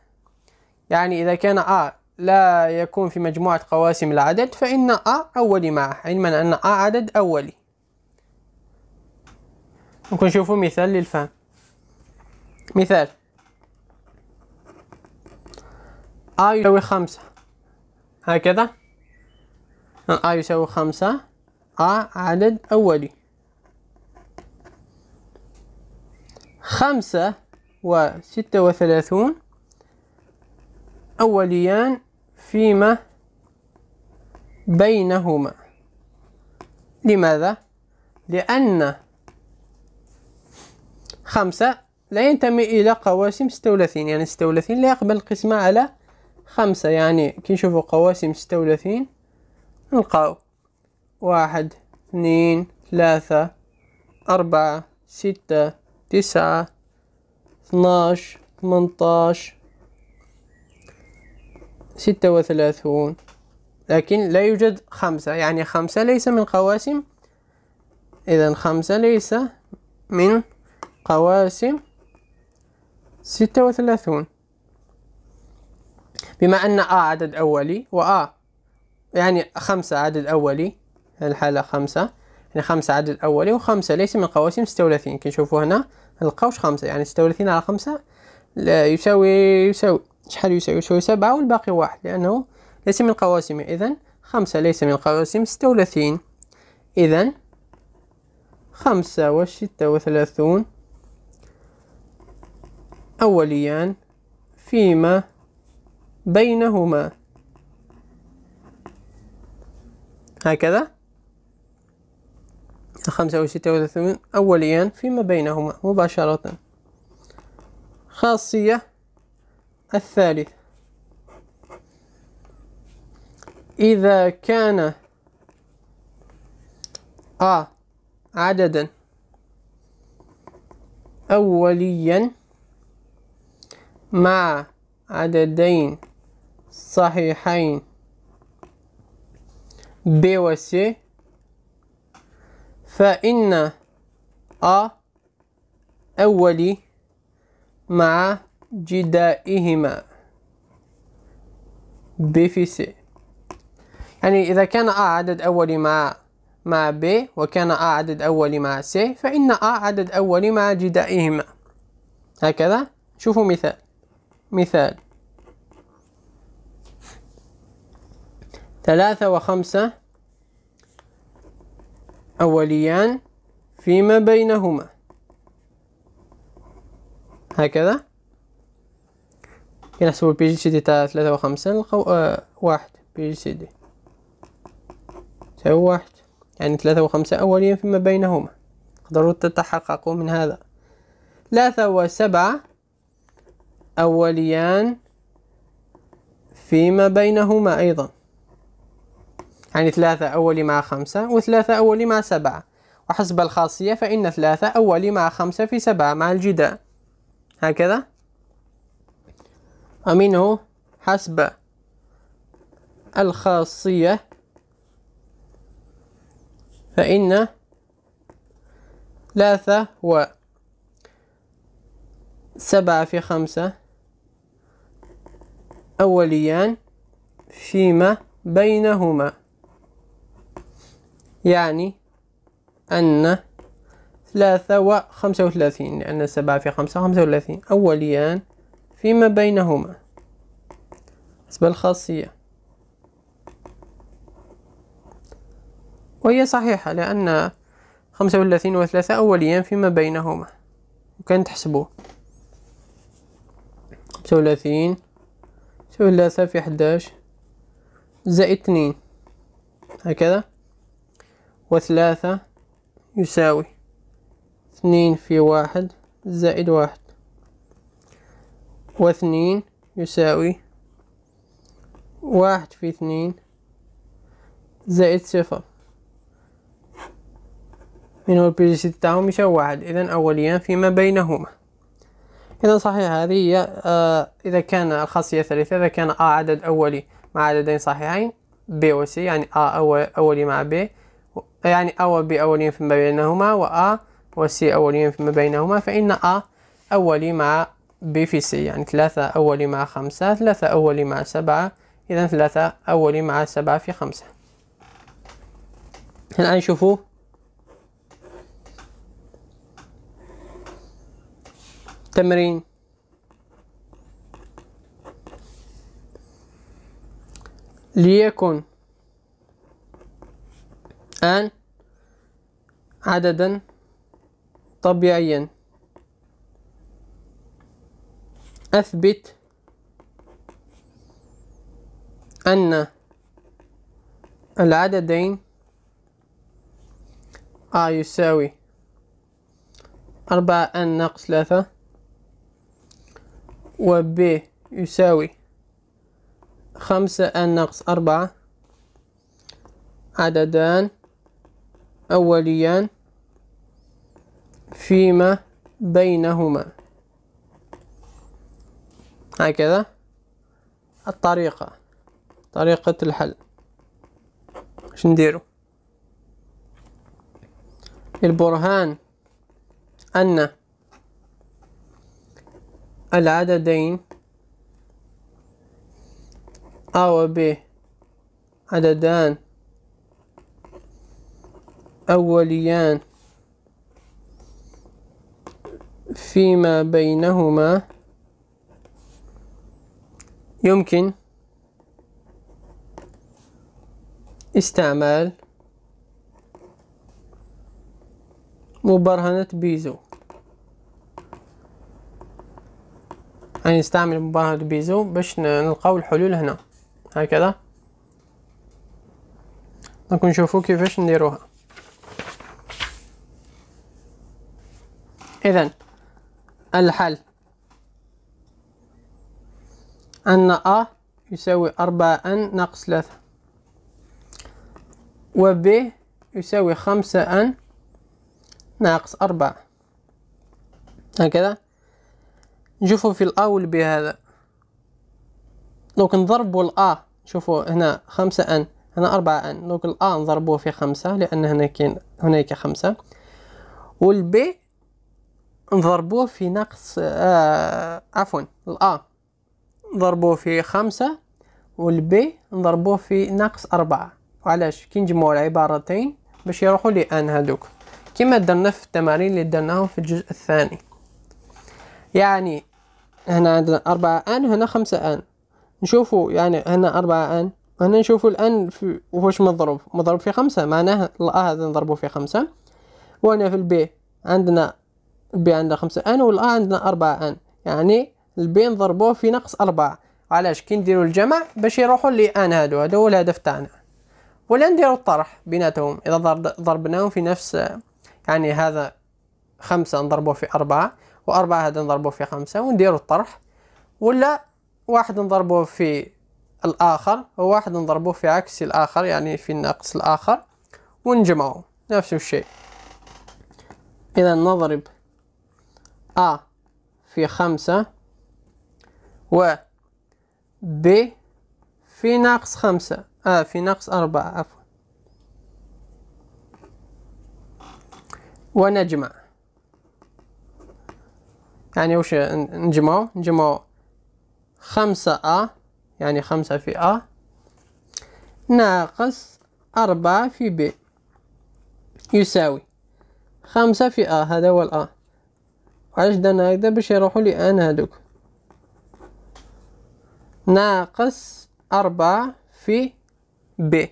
يعني إذا كان أ لا يكون في مجموعة قواسم العدد فإن أ أولي معه علما أن أ عدد أولي ممكن نشوفوا مثال للفهم مثال اي يساوي خمسة هكذا اي يساوي خمسة ا عدد أولي خمسة وستة وثلاثون أوليان فيما بينهما لماذا؟ لأن خمسة لا ينتمي إلى قواسم ستة وثلاثين يعني ستة وثلاثين لا يقبل القسمة على خمسة يعني كي نشوفو قواسم ستة وثلاثين نلقاو واحد اثنين ثلاثة أربعة ستة تسعة اثناش ثمنتاش ستة وثلاثون لكن لا يوجد خمسة يعني خمسة ليس من قواسم إذا خمسة ليس من قواسم ستة وثلاثون بما أن آ عدد أولي وآ يعني خمسة عدد أولي الحالة خمسة يعني خمسة عدد أولي وخمسة ليس من قواسم ستة وثلاثين كي نشوفو هنا القوس خمسة يعني ستة وثلاثين على خمسة لا يساوي يساوي شحال يساوي يساوي سبعة والباقي واحد لأنه ليس من قواسم إذا خمسة ليس من قواسم ستة وثلاثين إذا خمسة وستة وثلاثون أوليان فيما بينهما هكذا خمسة وستة وثمان أوليان فيما بينهما مباشرة خاصية الثالث إذا كان أ عددا أوليا مع عددين الصحيحين ب و س فإن أ أولي مع جدائهما ب في س يعني إذا كان أ عدد أولي مع مع ب وكان أ عدد أولي مع س فإن أ عدد أولي مع جدائهما هكذا شوفوا مثال مثال ثلاثة وخمسة أوليان فيما بينهما هكذا نحسبوا البي جي سي دي تاع ثلاثة وخمسة نلقاو آه واحد بي جي سي دي تساوي واحد يعني ثلاثة وخمسة أوليا فيما بينهما تقدروا تتحققوا من هذا ثلاثة وسبعة أوليان فيما بينهما أيضا يعني ثلاثة أولي مع خمسة وثلاثة أولي مع سبعة وحسب الخاصية فإن ثلاثة أولي مع خمسة في سبعة مع الجداء هكذا ومنه حسب الخاصية فإن ثلاثة و سبعة في خمسة أوليان فيما بينهما يعني أن ثلاثة وخمسة وثلاثين لأن سبعة في خمسة خمسة وثلاثين أوليان فيما بينهما حسب الخاصية وهي صحيحة لأن خمسة وثلاثين وثلاثة أوليان فيما بينهما وكان تحسبوه خمسة وثلاثين ثلاثة في حداش زائد اثنين هكذا وثلاثة يساوي اثنين في واحد زائد واحد واثنين يساوي واحد في اثنين زائد صفر من هو البيجي تاعهم يساوي واحد إذا أوليان فيما بينهما إذا صحيح هذه هي آه إذا كان الخاصية الثالثة إذا كان آ عدد أولي مع عددين صحيحين ب و سي يعني آ أولي مع بي يعني أ أو أولين فيما بينهما وأ وسي أولين فيما بينهما فإن أ أولي مع ب في سي يعني ثلاثة أولي مع خمسة ثلاثة أولي مع سبعة إذا ثلاثة أولي مع سبعة في خمسة الآن شوفوا تمرين ليكن أن عددا طبيعيا أثبت أن العددين A آه، يساوي أربعة أن ناقص ثلاثة و B يساوي خمسة أن ناقص أربعة عددان أوليان فيما بينهما هكذا الطريقة طريقة الحل شنديرو البرهان أن العددين أو و عددان أوليان فيما بينهما يمكن استعمال مبرهنة بيزو يعني نستعمل مبرهنة بيزو باش نلقاو الحلول هنا هكذا دونك نشوفو كيفاش نديروها إذا الحل أن أ يساوي أربعة أن ناقص ثلاثة و ب يساوي خمسة أن ناقص أربعة هكذا نشوفوا في الأ والب هذا لو نضربوا الأ شوفوا هنا خمسة أن هنا أربعة أن لو الأ نضربوه في خمسة لأن هنا كاين هناك خمسة والبي نضربوه في ناقص آه عفوا الأ نضربوه في خمسة والبي نضربوه في ناقص أربعة وعلاش كي نجمعو العبارتين باش يروحو لأن هادوك كيما درنا في التمارين اللي درناهم في الجزء الثاني يعني هنا عندنا أربعة آن وهنا خمسة آن نشوفو يعني هنا أربعة آن وهنا نشوفو الآن في واش مضروب مضروب في خمسة معناه الأ هذا نضربو في خمسة وهنا في البي عندنا البي عندها خمسة ان والا عندنا أربعة ان يعني البي نضربوه في نقص أربعة علاش كي نديرو الجمع باش يروحو لي ان هادو هادو هو الهدف تاعنا ولا نديرو الطرح بيناتهم اذا ضربناهم في نفس يعني هذا خمسة نضربوه في أربعة وأربعة هادا نضربوه في خمسة ونديرو الطرح ولا واحد نضربوه في الآخر وواحد نضربوه في عكس الآخر يعني في النقص الآخر ونجمعو نفس الشيء إذا نضرب A في خمسة و B في ناقص خمسة آه في ناقص أربعة عفوا ونجمع يعني وش نجمعو نجمعو خمسة أ يعني خمسة في أ ناقص أربعة في ب يساوي خمسة في أ هذا هو الأ وأجدن هكذا باش يروحوا لي أن هادوك ناقص أربعة في ب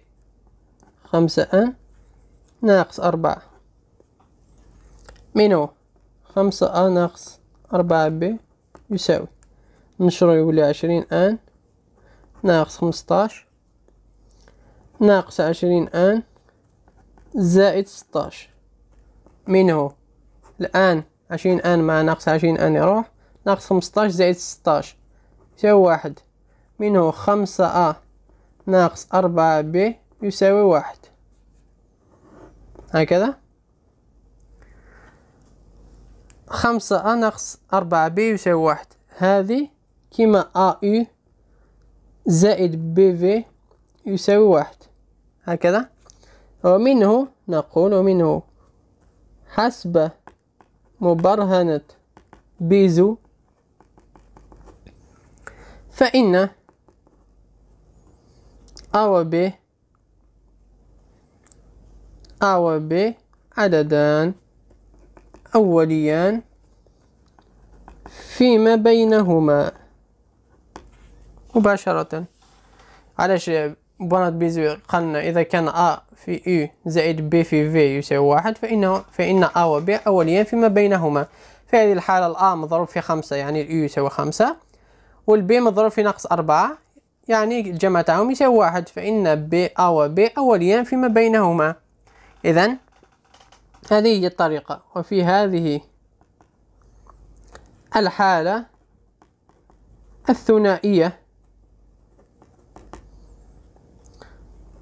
خمسة أن ناقص أربعة منو خمسة أ ناقص أربعة ب يساوي نشرو يولي عشرين أن ناقص خمسطاش ناقص عشرين أن زائد ستاش منه الآن عشرين ان مع ناقص عشرين ان يروح ناقص خمسطاش زائد ستاش يساوي واحد منه خمسة ا ناقص أربعة بي يساوي واحد هكذا خمسة أ ناقص أربعة بي يساوي واحد هذه كيما أ يو زائد بي في يساوي واحد هكذا ومنه نقول ومنه حسب مبرهنة بيزو فإن أو ب أو ب عددان أوليان فيما بينهما مباشرة علاش بنات بيزو قالنا إذا كان أ في U زائد B في V يساوي واحد فإنه فإن A و B أوليان فيما بينهما في هذه الحالة الأ مضروب في خمسة يعني U يساوي خمسة والبي مضروب في ناقص أربعة يعني الجمع تاعهم يساوي واحد فإن B أ و B أوليان فيما بينهما إذا هذه هي الطريقة وفي هذه الحالة الثنائية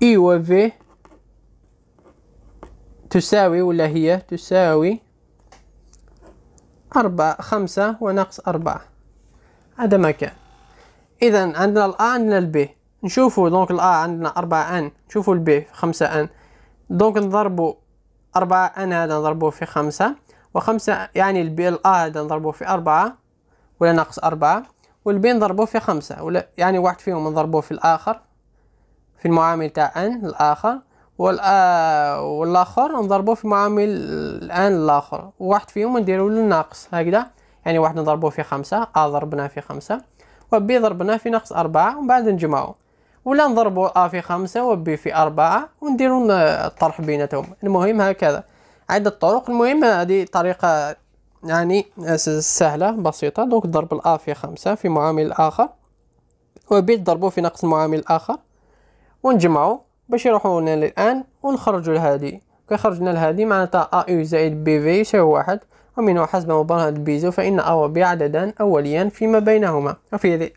إي و V تساوي ولا هي تساوي أربعة خمسة وناقص أربعة هذا ما كان إذا عندنا الأ عندنا البي نشوفوا دونك الأ عندنا أربعة أن نشوفوا البي خمسة أن دونك نضربوا أربعة أن هذا نضربوه في خمسة وخمسة يعني البي الأ هذا نضربوه في أربعة ولا ناقص أربعة والبي نضربوه في خمسة ولا يعني واحد فيهم نضربوه في الآخر في المعامل تاع أن الآخر والاخر نضربوه في معامل الان الاخر واحد فيهم نديرو له ناقص هكذا يعني واحد نضربوه في خمسة ا ضربناه في خمسة وبي ضربناه في ناقص أربعة ومن بعد نجمعو ولا نضربو ا في خمسة وبي في أربعة ونديرو الطرح بيناتهم المهم هكذا عدة طرق المهم هذه طريقة يعني سهلة بسيطة دونك ضرب الأ في خمسة في معامل آخر وبي تضربو في ناقص المعامل الآخر ونجمعو باش يروحوا لنا الان ونخرجوا لهادي كي خرجنا لهادي معناتها ا يو زائد بي في يساوي واحد ومن حسب مبرهة بيزو فإن أ وبي عددان أوليان فيما بينهما وفي هذه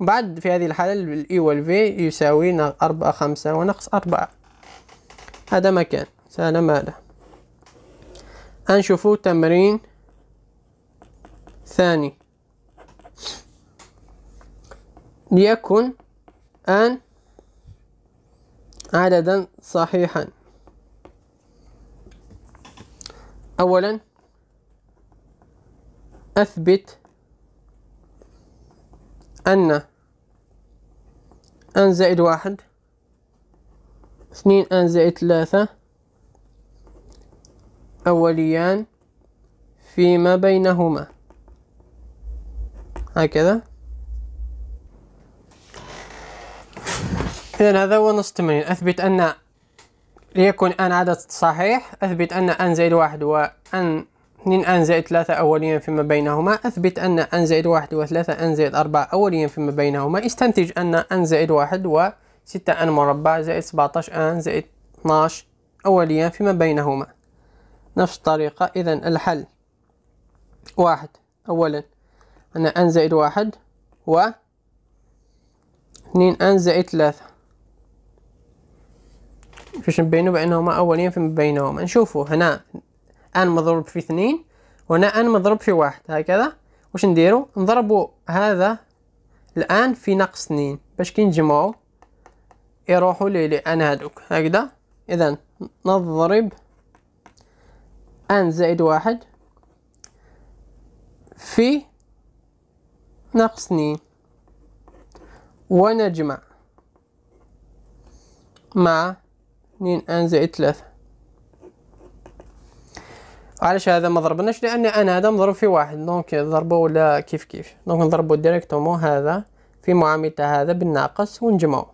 بعد في هذه الحالة الإي e والفي يساوي أربعة خمسة ونقص أربعة هذا ما كان سلام هذا نشوفوا تمرين ثاني ليكن أن عددا صحيحا أولا أثبت أن أن زائد واحد اثنين أن زائد ثلاثة أوليان فيما بينهما هكذا إذا هذا هو نص التمرين أثبت أن ليكن أن عدد صحيح أثبت أن أن زائد واحد أن اثنين أن زائد ثلاثة أوليا فيما بينهما أثبت أن أن زائد واحد وثلاثة أن زائد أربعة أوليا فيما بينهما استنتج أن أن زائد واحد وستة أن مربع زائد سبعتاش أن زائد اثناش أوليا فيما بينهما نفس الطريقة إذا الحل واحد أولا أن أن زائد واحد و اثنين أن زائد ثلاثة فيش نبينو بأنهما أولين في بينهما نشوفوا هنا ان مضروب في اثنين وهنا ان مضروب في واحد هكذا واش نديرو نضربو هذا الآن في ناقص اثنين باش كي نجمعو يروحو لي لأن هادوك هكذا إذا نضرب ان زائد واحد في ناقص اثنين ونجمع مع اثنين ان زائد ثلاثة علاش هذا ما ضربناش لان انا هذا مضروب في واحد دونك ضربه ولا كيف كيف دونك نضربو ديريكتومون هذا في معاملة هذا بالناقص ونجمعو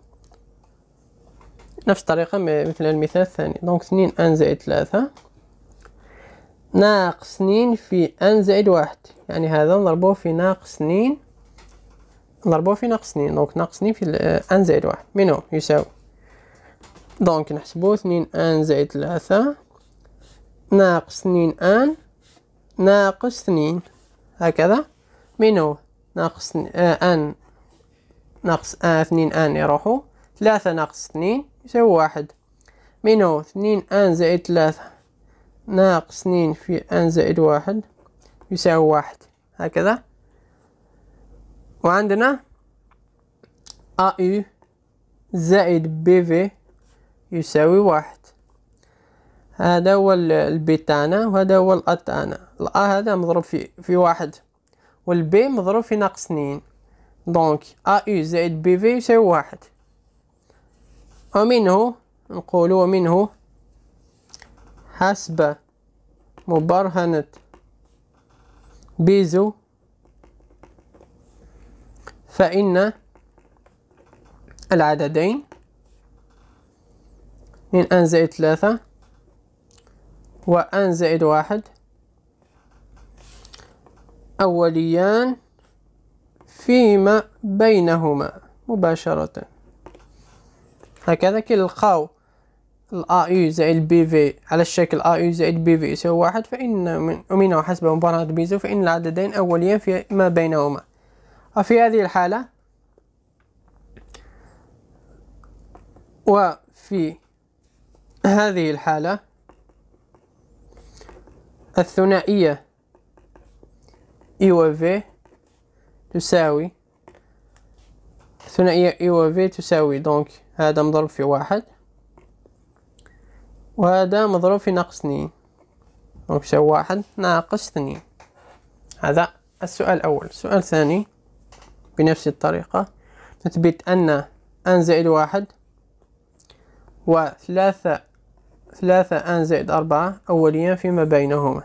نفس الطريقة مثل المثال الثاني دونك اثنين ان زائد ثلاثة ناقص اثنين في ان زائد واحد يعني هذا نضربوه في ناقص اثنين نضربوه في ناقص اثنين دونك ناقص اثنين في ان زائد واحد منو هو يساوي دونك نحسبو اثنين ان زائد ثلاثة ناقص اثنين ان ناقص اثنين هكذا منو ناقص آه، ان ناقص آه، اثنين ان يروحو ثلاثة ناقص اثنين يساوي واحد منو اثنين ان زائد ثلاثة ناقص اثنين في ان زائد واحد يساوي واحد هكذا وعندنا ا زائد بي في يساوي واحد هذا هو البي تاعنا وهذا هو الأ تاعنا الأ هذا مضروب في في واحد والبي مضروب في ناقص اثنين دونك أ او زائد بي في يساوي واحد ومنه نقول ومنه حسب مبرهنة بيزو فإن العددين من أن زائد ثلاثة وأن زائد واحد أوليان فيما بينهما مباشرة هكذا كيلقاو الأ اي زائد بي في على الشكل أ اي زائد بي في يساوي واحد فإن من ومنه حسب مباراة بيزو فإن العددين أوليان فيما بينهما وفي هذه الحالة وفي هذه الحالة الثنائية إي و في تساوي الثنائية إي و في تساوي دونك هذا مضروب في واحد وهذا مضروب في ناقص اثنين دونك شو واحد ناقص اثنين هذا السؤال الأول السؤال الثاني بنفس الطريقة نثبت أن أن زائد واحد وثلاثة ثلاثة ان زائد أربعة أوليا فيما بينهما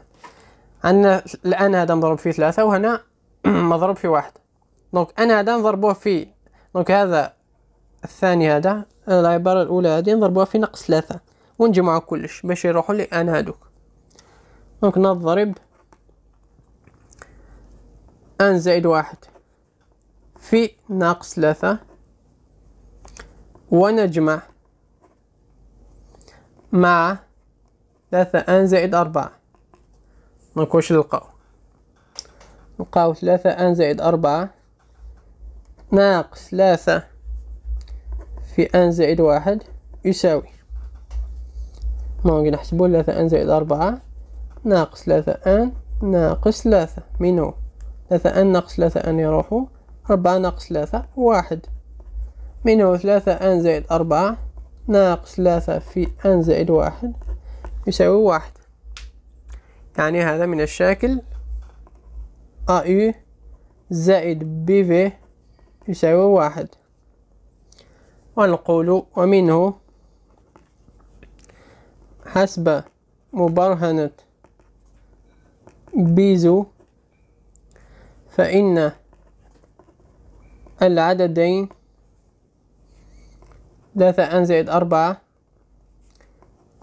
عندنا الان هذا مضروب في ثلاثة وهنا مضروب في واحد دونك ان هذا نضربوه في دونك هذا الثاني هذا العبارة الأولى هذه نضربوها في نقص ثلاثة ونجمعو كلش باش يروحو لأن هادوك دونك نضرب ان زائد واحد في ناقص ثلاثة ونجمع مع ثلاثة أن زائد أربعة نكونش نلقاو نلقاو ثلاثة أن زائد أربعة ناقص ثلاثة في أن زائد واحد يساوي دونك نحسبو ثلاثة أن زائد أربعة ناقص ثلاثة أن ناقص ثلاثة من هو ثلاثة أن ناقص ثلاثة أن يروحو أربعة ناقص ثلاثة واحد من هو ثلاثة أن زائد أربعة ناقص ثلاثة في ان زائد واحد يساوي واحد يعني هذا من الشكل اي زائد في يساوي واحد ونقول ومنه حسب مبرهنة بيزو فإن العددين ثلاثة ان زائد أربعة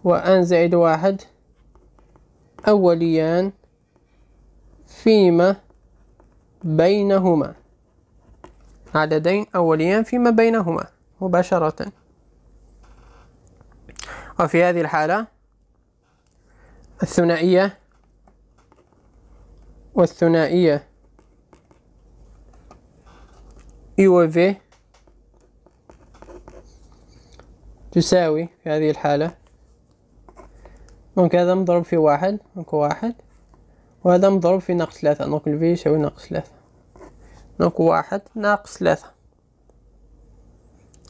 وان زائد واحد أوليان فيما بينهما عددين أوليان فيما بينهما مباشرة وفي هذه الحالة الثنائية والثنائية و في تساوي في هذه الحالة دونك هذا مضروب في واحد دونك واحد وهذا مضروب في ناقص ثلاثة دونك الفي يساوي ناقص ثلاثة دونك واحد ناقص ثلاثة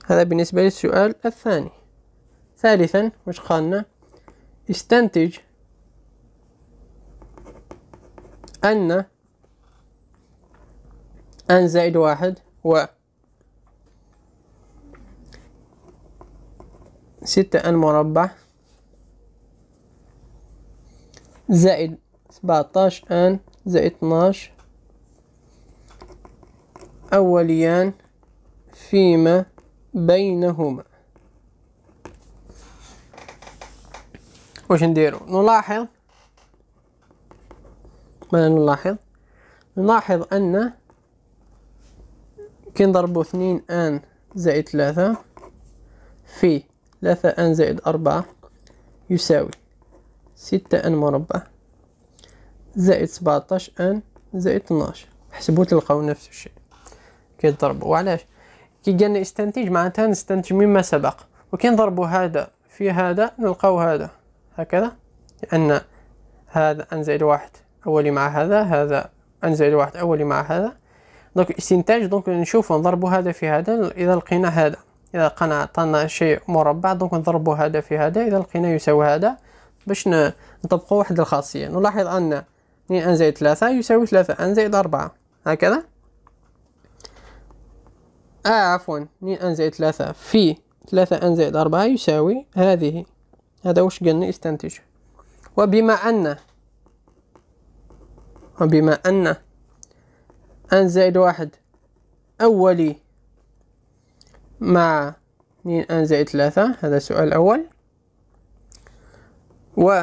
هذا بالنسبة للسؤال الثاني ثالثا واش قالنا استنتج أن أن زائد واحد و ستة ان مربع زائد سبعتاش ان زائد اتناش أوليان فيما بينهما واش نديرو نلاحظ ماذا نلاحظ نلاحظ أن كي نضربو اثنين ان زائد ثلاثة في ثلاثة ان زائد أربعة يساوي ستة ان مربع زائد سبعتاش ان زائد طناش حسبوا تلقاو نفس الشيء كيضربوا وعلاش كي قالنا استنتج معناتها نستنتج مما سبق وكي نضربوا هذا في هذا نلقاو هذا هكذا لأن هذا ان زائد واحد أولي مع هذا هذا ان زائد واحد أولي مع هذا دونك استنتاج دونك نشوفو نضربو هذا في هذا إذا لقينا هذا إذا لقينا عطانا شيء مربع دونك نضربو هذا في هذا إذا لقينا يساوي هذا باش نطبقو واحد الخاصية نلاحظ أن 2 زائد 3 يساوي 3 أن زائد 4 هكذا آه عفوا 2 زائد 3 في 3 أن زائد 4 يساوي هذه هذا واش قلنا استنتج وبما أن وبما أن أن زائد واحد أولي مع نين ان زائد ثلاثة هذا السؤال الأول و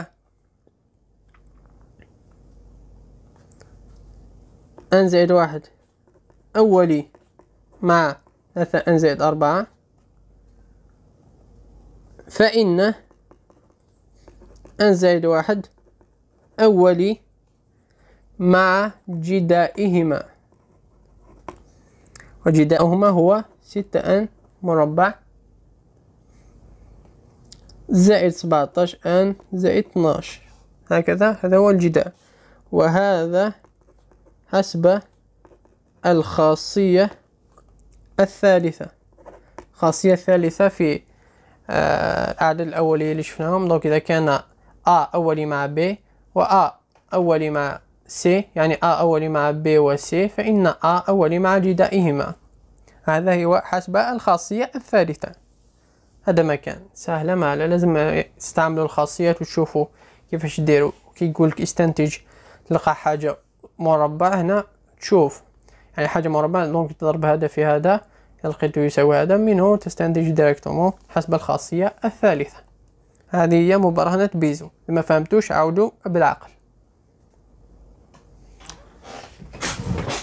ان زائد واحد أولي مع ثلاثة ان زائد أربعة فإن ان زائد واحد أولي مع جدائهما وجدائهما هو ستة ان مربع زائد سبعتاش ان زائد اتناش هكذا هذا هو الجدار وهذا حسب الخاصية الثالثة الخاصية الثالثة في الأعداد آه، الأولية اللي شفناهم دونك إذا كان أ أولي مع ب و أ أولي مع سي يعني أ أولي مع ب و سي فإن أ أولي مع جدائهما هذا هو حسب الخاصية الثالثة هذا مكان سهلة ما لا لازم تستعملوا الخاصيات وتشوفوا كيفاش ديروا كي يقولك استنتج تلقى حاجة مربع هنا تشوف يعني حاجة مربع دونك تضرب هذا في هذا لقيتو يساوي هذا منه تستنتج ديريكتومون حسب الخاصية الثالثة هذه هي مبرهنة بيزو ما فهمتوش عاودوا بالعقل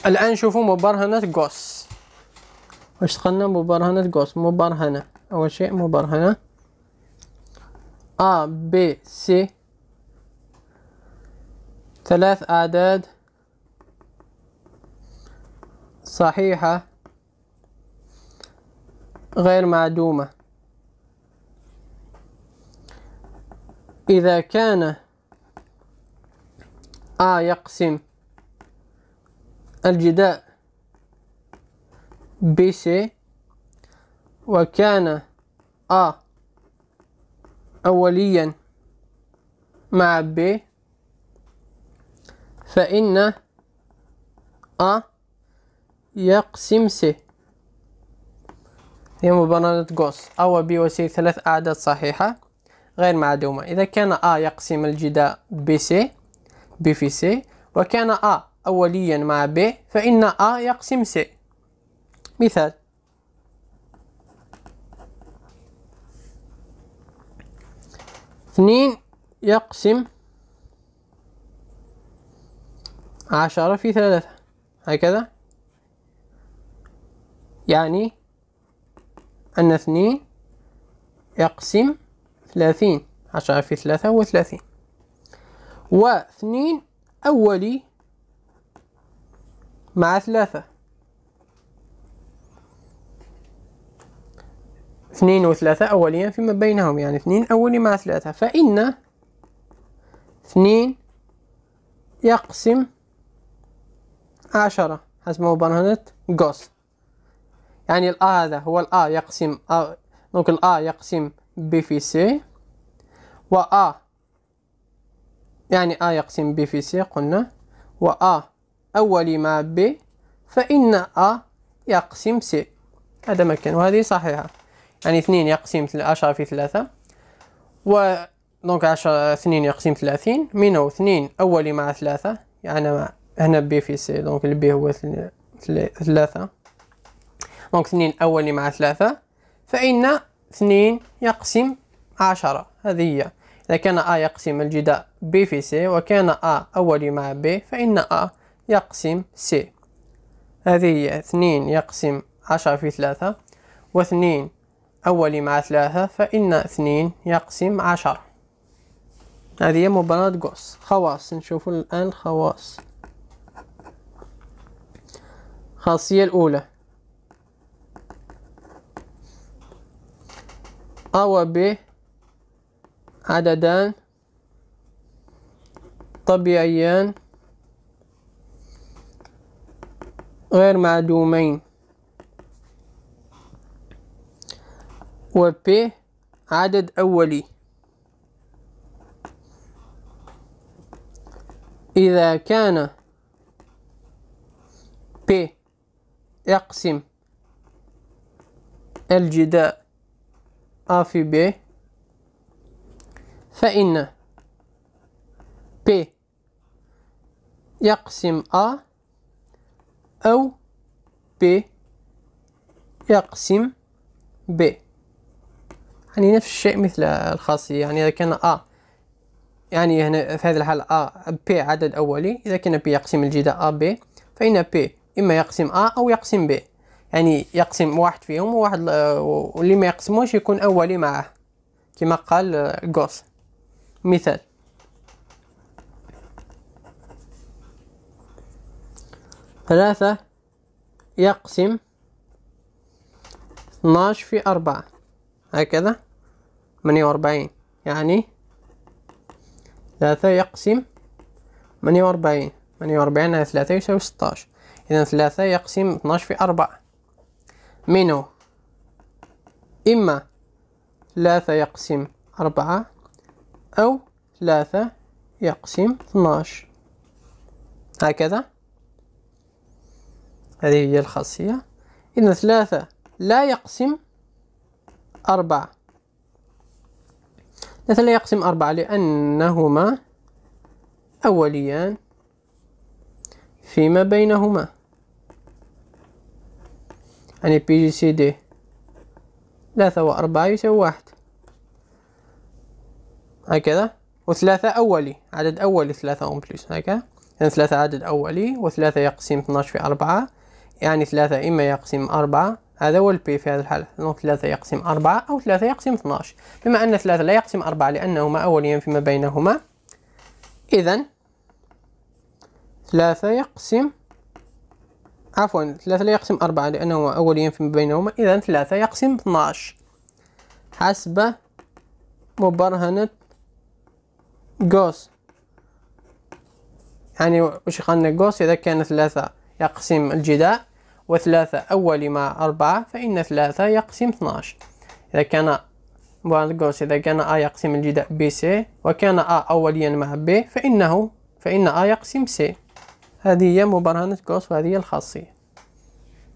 الآن شوفوا مبرهنة غوس واشتغلنا مبرهنة قوس مبرهنة أول شيء مبرهنة A B C ثلاث أعداد صحيحة غير معدومة إذا كان A يقسم الجداء BC وكان A أوليا مع B فإن A يقسم C هي قوس جوس أو B و C ثلاث أعداد صحيحة غير معدومة إذا كان A يقسم الجداء BC B في C وكان A أوليا مع B فإن A يقسم C مثال اثنين يقسم عشرة في ثلاثة هكذا يعني أن اثنين يقسم ثلاثين عشرة في ثلاثة هو ثلاثين واثنين أولي مع ثلاثة اثنين وثلاثة أوليا فيما بينهم يعني اثنين أولي مع ثلاثة فإن اثنين يقسم عشرة حسب مبرهنة جوس يعني الآ هذا هو الآ يقسم آ دونك الآ يقسم ب في سي وآ يعني آ يقسم ب في سي قلنا وآ أولي مع ب فإن آ يقسم سي هذا مكان وهذه صحيحة يعني اثنين يقسم عشرة في ثلاثة و دونك عشرة اثنين يقسم ثلاثين منه اثنين أولي مع ثلاثة يعني مع هنا بي في سي دونك البي هو ثلاثة دونك اثنين أولي مع ثلاثة فإن اثنين يقسم عشرة هذه هي إذا كان أ يقسم الجداء بي في سي وكان أ أولي مع بي فإن أ يقسم سي هذه هي اثنين يقسم عشرة في ثلاثة واثنين أول مع ثلاثة فإن اثنين يقسم عشرة هذه مباراة قوس خواص نشوفوا الآن خواص الخاصية الأولى أ و ب عددان طبيعيان غير معدومين و ب عدد أولي إذا كان ب يقسم الجداء أ في ب فإن ب يقسم أ أو ب يقسم ب يعني نفس الشيء مثل الخاصية يعني إذا كان أ يعني هنا في هذه الحالة أ بي عدد أولي إذا كان بي يقسم الجدة أ بي فإن بي إما يقسم أ أو يقسم بي يعني يقسم واحد فيهم وواحد واللي ما يقسموش يكون أولي معه كما قال غوس مثال ثلاثة يقسم 12 في أربعة هكذا ثمانية وأربعين يعني ثلاثة يقسم ثمانية وأربعين ثمانية وأربعين على ثلاثة يساوي ستاش إذا ثلاثة يقسم اثناش في أربعة منو إما ثلاثة يقسم أربعة أو ثلاثة يقسم اثناش هكذا هذه هي الخاصية إذا ثلاثة لا يقسم أربعة مثلا يقسم أربعة لأنهما أوليان فيما بينهما يعني بي جي سي دي ثلاثة وأربعة يساوي واحد هكذا وثلاثة أولي عدد أولي ثلاثة أون بليس هكذا يعني ثلاثة عدد أولي وثلاثة يقسم 12 في أربعة يعني ثلاثة إما يقسم أربعة هذا هو البي في هذه الحالة لانه 3 يقسم 4 أو 3 يقسم 12 بما أن 3 لا يقسم 4 لأنهما اوليا فيما بينهما إذا 3 يقسم عفوا 3 لا يقسم 4 لأنهما اوليا فيما بينهما إذا 3 يقسم 12 حسب مبرهنة جوس يعني واش قالنا جوس إذا كان 3 يقسم الجداء وثلاثة أول مع أربعة فإن ثلاثة يقسم 12 إذا كان قوس إذا كان أ يقسم الجداء سي وكان أ أوليا مع بي فإنه فإن أ يقسم سي هذه هي مبرهنة قوس وهذه هي الخاصية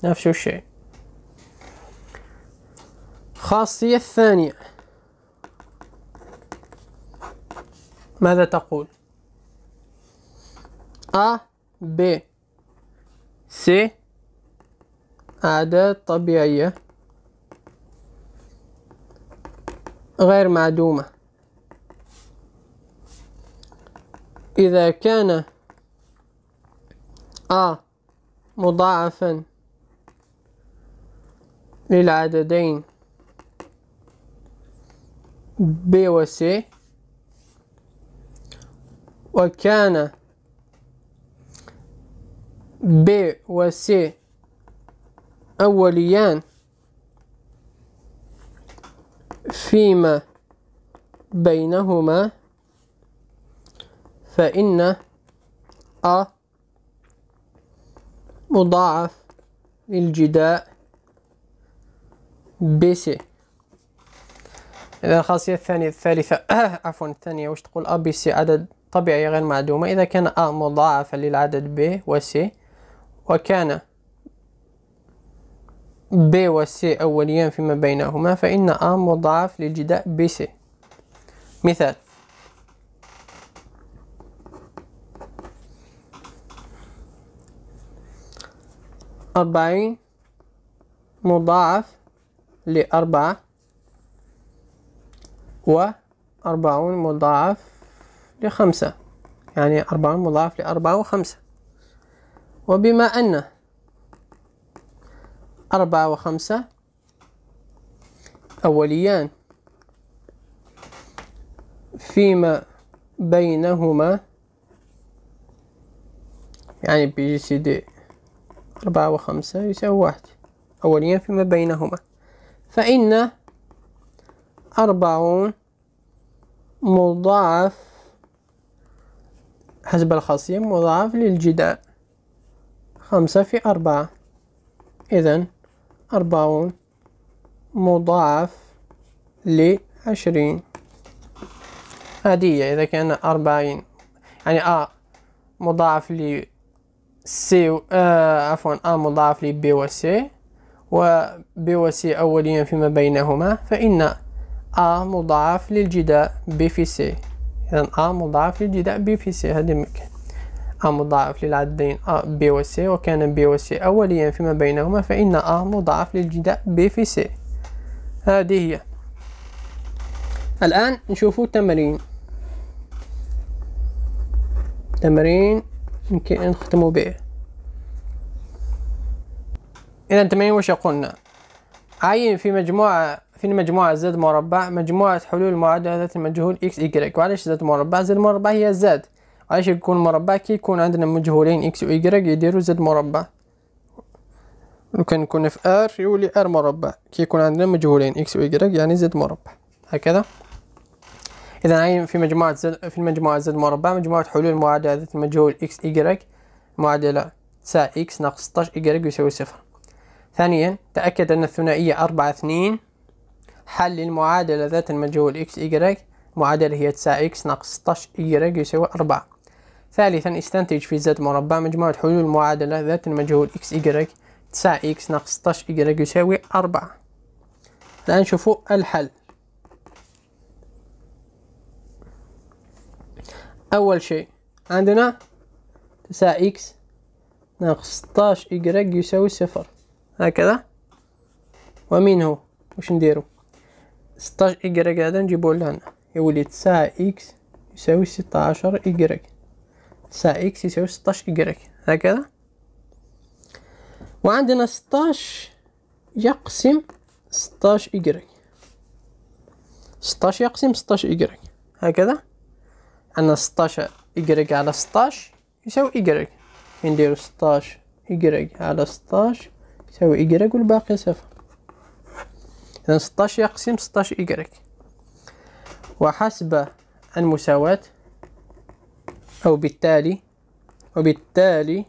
نفس الشيء خاصية الثانية ماذا تقول أ ب سي أعداد طبيعية غير معدومة إذا كان A مضاعفا للعددين B و C وكان B و C أوليان فيما بينهما فإن أ مضاعف للجداء بس إذا الخاصية الثانية الثالثة عفوا الثانية واش تقول أ بي سي عدد طبيعي غير معدومة إذا كان أ مضاعفا للعدد ب وسي وكان ب و س أوليان فيما بينهما فإن أ مضاعف للجداء ب س مثال أربعين مضاعف لأربعة وأربعون مضاعف لخمسة يعني أربعون مضاعف لأربعة وخمسة وبما أن أربعة وخمسة أوليان فيما بينهما يعني بي جي سي دي أربعة وخمسة يساوي واحد أوليا فيما بينهما فإن أربعون مضاعف حسب الخاصية مضاعف للجداء خمسة في أربعة إذن أربعون مضاعف لعشرين هذه إذا كان أربعين يعني أ آه، مضاعف ل سي آه عفوا أ آه، مضاعف ل بي و سي و بي و سي أوليا فيما بينهما فإن أ مضاعف للجداء بي في سي إذا أ مضاعف للجداء بي في سي هذا ممكن أ مضاعف للعددين أ ب و C وكان ب و س أوليا فيما بينهما فإن أ مضاعف للجداء ب في س هذه هي الآن نشوف تمرين تمرين يمكن أن نختم به إذا التمرين وش قلنا عين في مجموعة في المجموعة زد مربع مجموعة حلول معادلة ذات المجهول إكس إيكغيك وعلاش زد مربع زد مربع هي زد عايش يكون مربع كي يكون عندنا مجهولين اكس و ايكغيك يديرو زد مربع لو كان يكون في ار يولي ار مربع كي يكون عندنا مجهولين اكس و ايكغيك يعني زد مربع هكذا اذا عين في مجموعه زد في المجموعه زد مربع مجموعه حلول معادله المجهول اكس ايكغيك معادله 9 اكس ناقص 16 ايكغيك يساوي صفر ثانيا تاكد ان الثنائيه 4 2 حل المعادله ذات المجهول اكس ايكغيك معادلة هي 9 اكس ناقص 16 ايكغيك يساوي 4 ثالثا استنتج في زد مربع مجموعة حلول المعادلة ذات المجهول اكس يجريك تسعة اكس ناقص ستاش يجريك يساوي أربعة الآن شوفوا الحل أول شيء عندنا تسعة اكس ناقص ستاش يجريك يساوي صفر هكذا ومنه وش نديرو ستاش يجريك هذا نجيبو لهنا يولي تسعة اكس يساوي ستاشر عشر تسعة إكس يساوي ستاش إجريك هكذا وعندنا ستاش يقسم ستاش إجريك ستاش يقسم ستاش إجريك هكذا عندنا ستاش إجريك على ستاش يساوي إجريك نديرو ستاش إجريك على ستاش يساوي إجريك والباقي صفر إذا ستاش يقسم ستاش إجريك وحسب المساواة أو بالتالي وبالتالي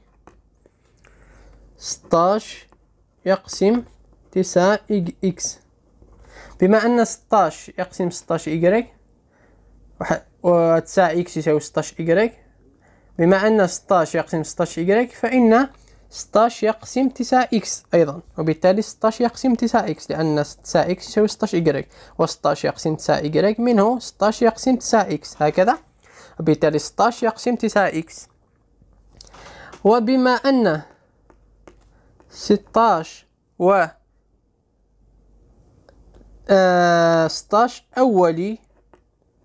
ستاش يقسم تسعة إكس بما أن ستاش يقسم ستاش إيكغيك و تسعة إكس يساوي ستاش إيكغيك بما أن ستاش يقسم ستاش إيكغيك فإن ستاش يقسم تسعة إكس أيضا وبالتالي ستاش يقسم تسعة إكس لأن تسعة إكس يساوي ستاش إيكغيك و ستاش يقسم تسعة إيكغيك منه ستاش يقسم تسعة إكس هكذا وبالتالي 16 يقسم 9 إكس وبما أن 16 و 16 آه، أولي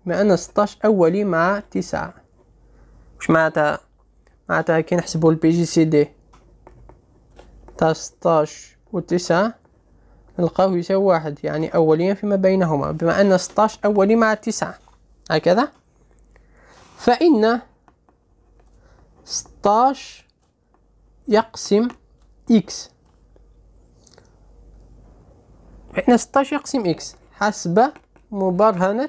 بما أن 16 أولي مع 9 واش معناتها معناتها كي نحسبو البي جي سي دي تاع 16 و 9 نلقاه يساوي واحد يعني أوليا فيما بينهما بما أن 16 أولي مع 9 هكذا فإن 16 يقسم x فإن 16 يقسم x حسب مبرهنة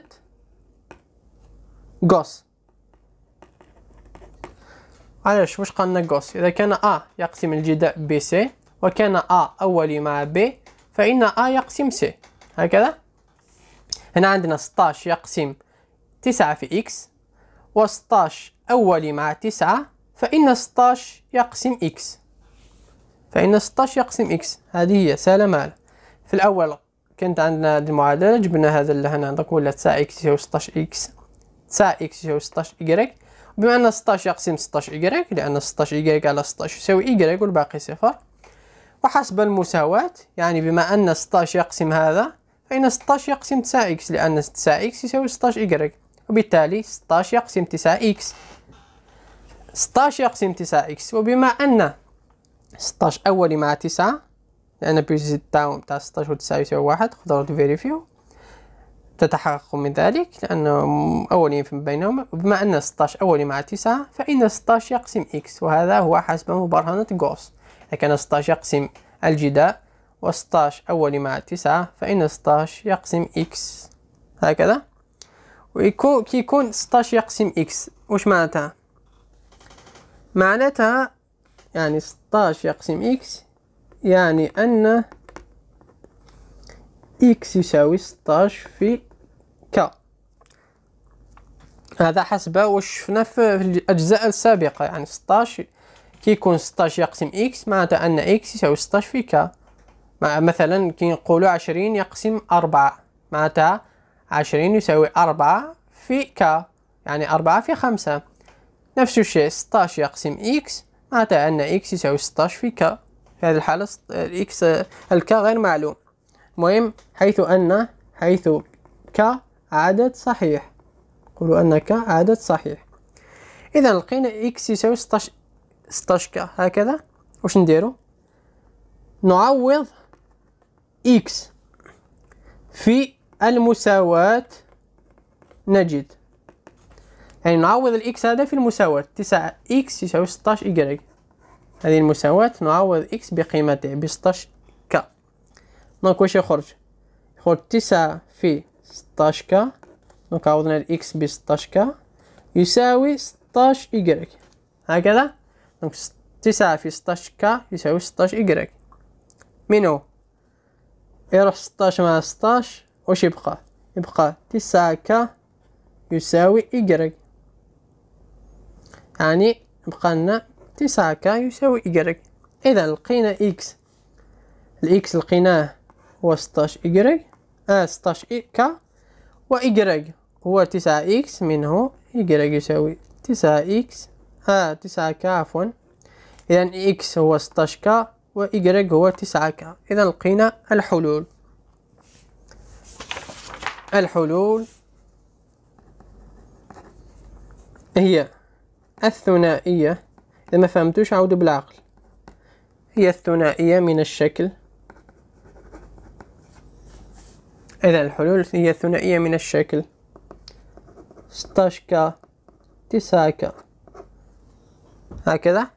غوس علاش واش قالنا غوس إذا كان A يقسم الجداء ب C وكان A أولي مع B فإن A يقسم C هكذا هنا عندنا 16 يقسم 9 في x و16 أول مع 9 فإن 16 يقسم إكس فإن 16 يقسم إكس هذه هي سهلة مال في الأول كانت عندنا هذه المعادلة جبنا هذا اللي هنا عندك ولا 9 إكس يساوي 16 إكس 9 إكس يساوي 16 إيكغيك بما أن 16 يقسم 16 إيكغيك لأن 16 إيكغيك على 16 يساوي إيكغيك والباقي صفر وحسب المساواة يعني بما أن 16 يقسم هذا فإن 16 يقسم 9 إكس لأن 9 إكس يساوي 16 إيكغيك وبالتالي 16 يقسم 9 إكس 16 يقسم 9 إكس وبما أن 16 أولي مع 9 لأن بيوت تاون تاع 16 و 9 يساوي واحد خذوا ديفيريفيو تتحقق من ذلك لأن أولين فيما بينهم بما أن 16 أولي مع 9 فإن 16 يقسم إكس وهذا هو حسب مبرهنة غوس لكن 16 يقسم الجداء و16 أولي مع 9 فإن 16 يقسم إكس هكذا ويكون كيكون 16 يقسم إكس واش معناتها معناتها يعني 16 يقسم إكس يعني أن إكس يساوي 16 في ك هذا حسب واش شفنا في الأجزاء السابقة يعني 16 كيكون 16 يقسم إكس معناتها أن إكس يساوي 16 في ك مثلا كي نقولوا 20 يقسم 4 معناتها عشرين يساوي أربعة في ك يعني أربعة في خمسة نفس الشيء ستاش يقسم إكس معناتها أن إكس يساوي ستاش في ك في هذه الحالة إكس الك غير معلوم مهم حيث أن حيث ك عدد صحيح قولوا أن ك عدد صحيح إذا لقينا إكس يساوي ستاش ستاش ك هكذا واش نديرو نعوض إكس في المساواة نجد يعني نعوض الإكس هذا في المساواة تسعة إكس يساوي ستاش إيكغيك هذه المساواة نعوض إكس بقيمته بستاش كا دونك واش يخرج يخرج تسعة في ستاش كا دونك عوضنا الإكس بستاش كا يساوي ستاش إيكغيك هكذا دونك تسعة في ستاش كا يساوي ستاش إيكغيك منو يروح ستاش مع ستاش وش يبقى يبقى تسعة ك يساوي إيكريك يعني يبقى لنا تسعة ك يساوي إيكريك إذا لقينا إكس الإكس لقيناه هو ستاش إيكريك آه ستاش ك وإجري هو تسعة إكس منه إيكريك يساوي تسعة إكس آه تسعة ك عفوا إذا إكس هو ستاش ك وإجري هو تسعة ك إذا لقينا الحلول الحلول هي الثنائية إذا ما فهمتوش عودوا بالعقل هي الثنائية من الشكل إذا الحلول هي الثنائية من الشكل 16 ك 9 ك هكذا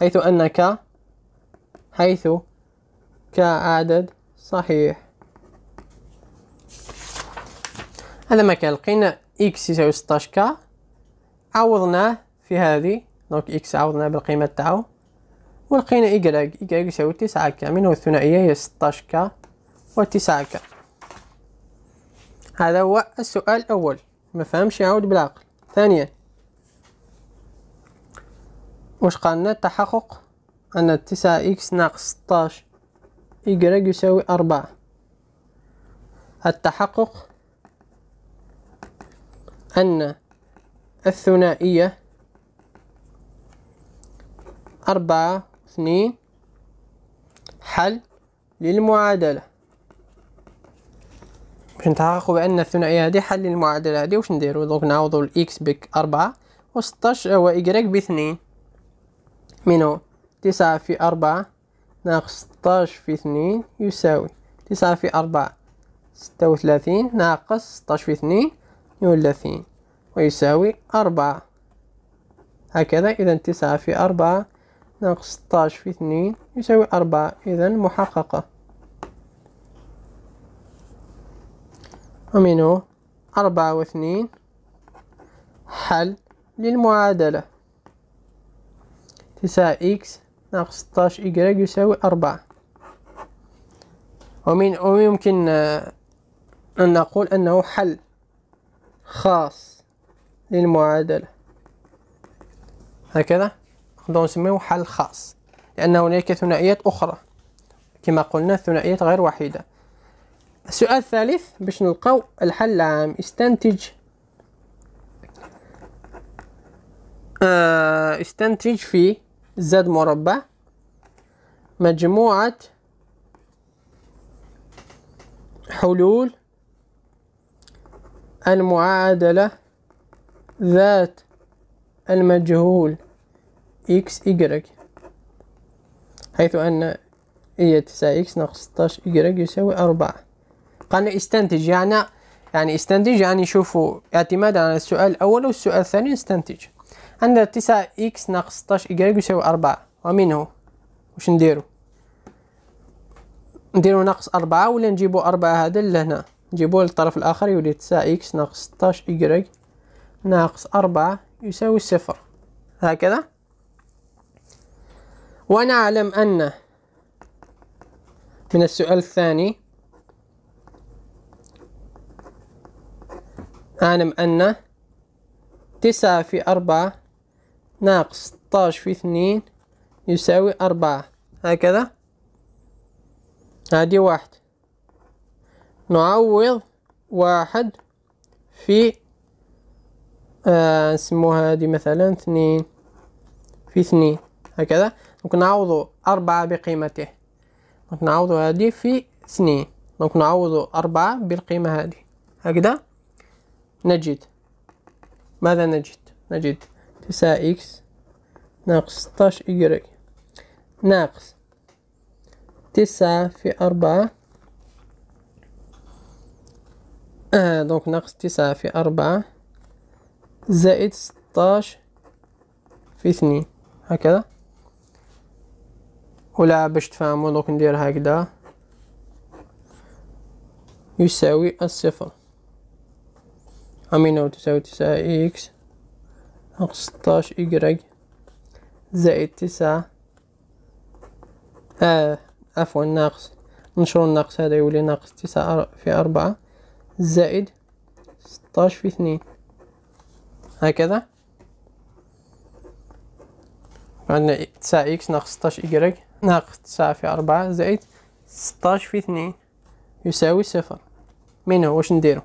حيث أن ك حيث كعدد صحيح هذا ما كان لقينا اكس يساوي 16 كا عوضناه في هذه دونك اكس عوضناه بالقيمة تاعو ولقينا إيكغيك إيكغيك يساوي تسعة كا منه الثنائية هي ستاش كا 9 كا هذا هو السؤال الأول ما فهمش يعاود بالعقل ثانيا واش قالنا التحقق أن تسعة إكس ناقص ستاش إيكغيك يساوي أربعة التحقق أن الثنائية أربعة اثنين حل للمعادلة باش نتحققو بأن الثنائية هادي حل للمعادلة هادي واش نديرو دوك نعوضو الإكس بك أربعة و وستاش وإيكغيك بثنين منو تسعة في أربعة ناقص ستاش في اثنين يساوي تسعة في أربعة ستة وثلاثين ناقص ستاش في اثنين يولى ويساوي أربعة هكذا إذا تسعة في أربعة ناقص ستاش في اثنين يساوي أربعة إذا محققة ومنو أربعة واثنين حل للمعادلة تسعة إكس ناقص ستاش إيكغيك يساوي أربعة ومن ويمكن أن نقول أنه حل خاص للمعادلة هكذا نقدر نسميه حل خاص لأن هناك ثنائيات أخرى كما قلنا ثنائيات غير وحيدة السؤال الثالث باش نلقاو الحل العام استنتج آه، استنتج في زد مربع مجموعة حلول المعادلة ذات المجهول x y حيث أن هي e تسعة x ناقص ستاش y يساوي أربعة قلنا استنتج يعني يعني استنتج يعني شوفوا اعتمادا على السؤال الأول والسؤال الثاني استنتج عندنا تسعة x ناقص ستاش y يساوي أربعة ومنه واش نديرو نديرو ناقص أربعة ولا نجيبو أربعة هذا لهنا نجيبوه للطرف الآخر يولي تسعة إكس ناقص ستاش إيكغيك ناقص أربعة يساوي صفر هكذا ونعلم أن من السؤال الثاني أعلم أن تسعة في أربعة ناقص ستاش في اثنين يساوي أربعة هكذا هذه واحد نعوض واحد في آه هذه مثلا اثنين في اثنين هكذا دونك نعوضو أربعة بقيمته دونك نعوضو هذه في اثنين دونك نعوضو أربعة بالقيمة هذه هكذا نجد ماذا نجد نجد تسعة إكس ناقص ستاش إيكغيك ناقص تسعة في أربعة آه دونك ناقص تسعة في أربعة زائد ستاش في اثنين هكذا ولا باش تفهمو دونك ندير هكذا يساوي الصفر أمينو تساوي تسعة إكس ناقص ستاش إكراك زائد تسعة آه عفوا ناقص نشرو الناقص هذا يولي ناقص تسعة في أربعة زائد ستاش في اثنين هكذا عندنا تسعة إكس ناقص ستاش إيكغيك ناقص تسعة في أربعة زائد ستاش في اثنين يساوي صفر هو واش نديرو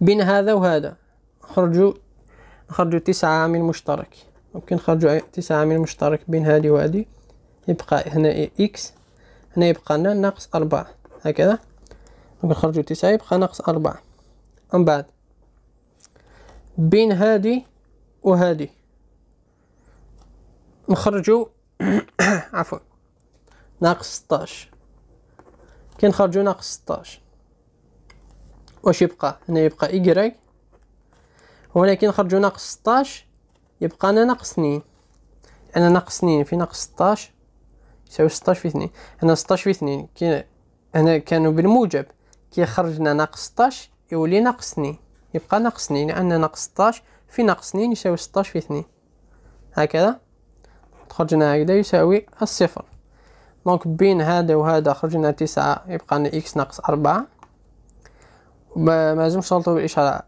بين هذا وهذا نخرجو نخرجو تسعة عامل مشترك ممكن نخرجو تسعة عامل مشترك بين هادي وهادي يبقى هنا إكس هنا يبقى لنا ناقص أربعة هكذا دونك نخرجو تسعة يبقى ناقص أربعة من بعد بين هادي وهادي نخرجو عفوا ناقص ستاش كي نخرجو ناقص ستاش واش يبقى هنا يبقى إيكغيك ولكن كي نخرجو ناقص ستاش يبقى أنا ناقص اثنين أنا ناقص اثنين في ناقص ستاش يساوي ستاش في اثنين هنا ستاش في اثنين كي هنا كانوا بالموجب كي خرجنا ناقص 16 يولي ناقص 2 يبقى ناقص 2 لأن ناقص 16 في ناقص 2 يساوي 16 في 2 هكذا خرجنا هكذا يساوي الصفر دونك بين هذا وهذا خرجنا 9 يبقى لنا إكس ناقص 4 ما لازم نربطو بالإشارة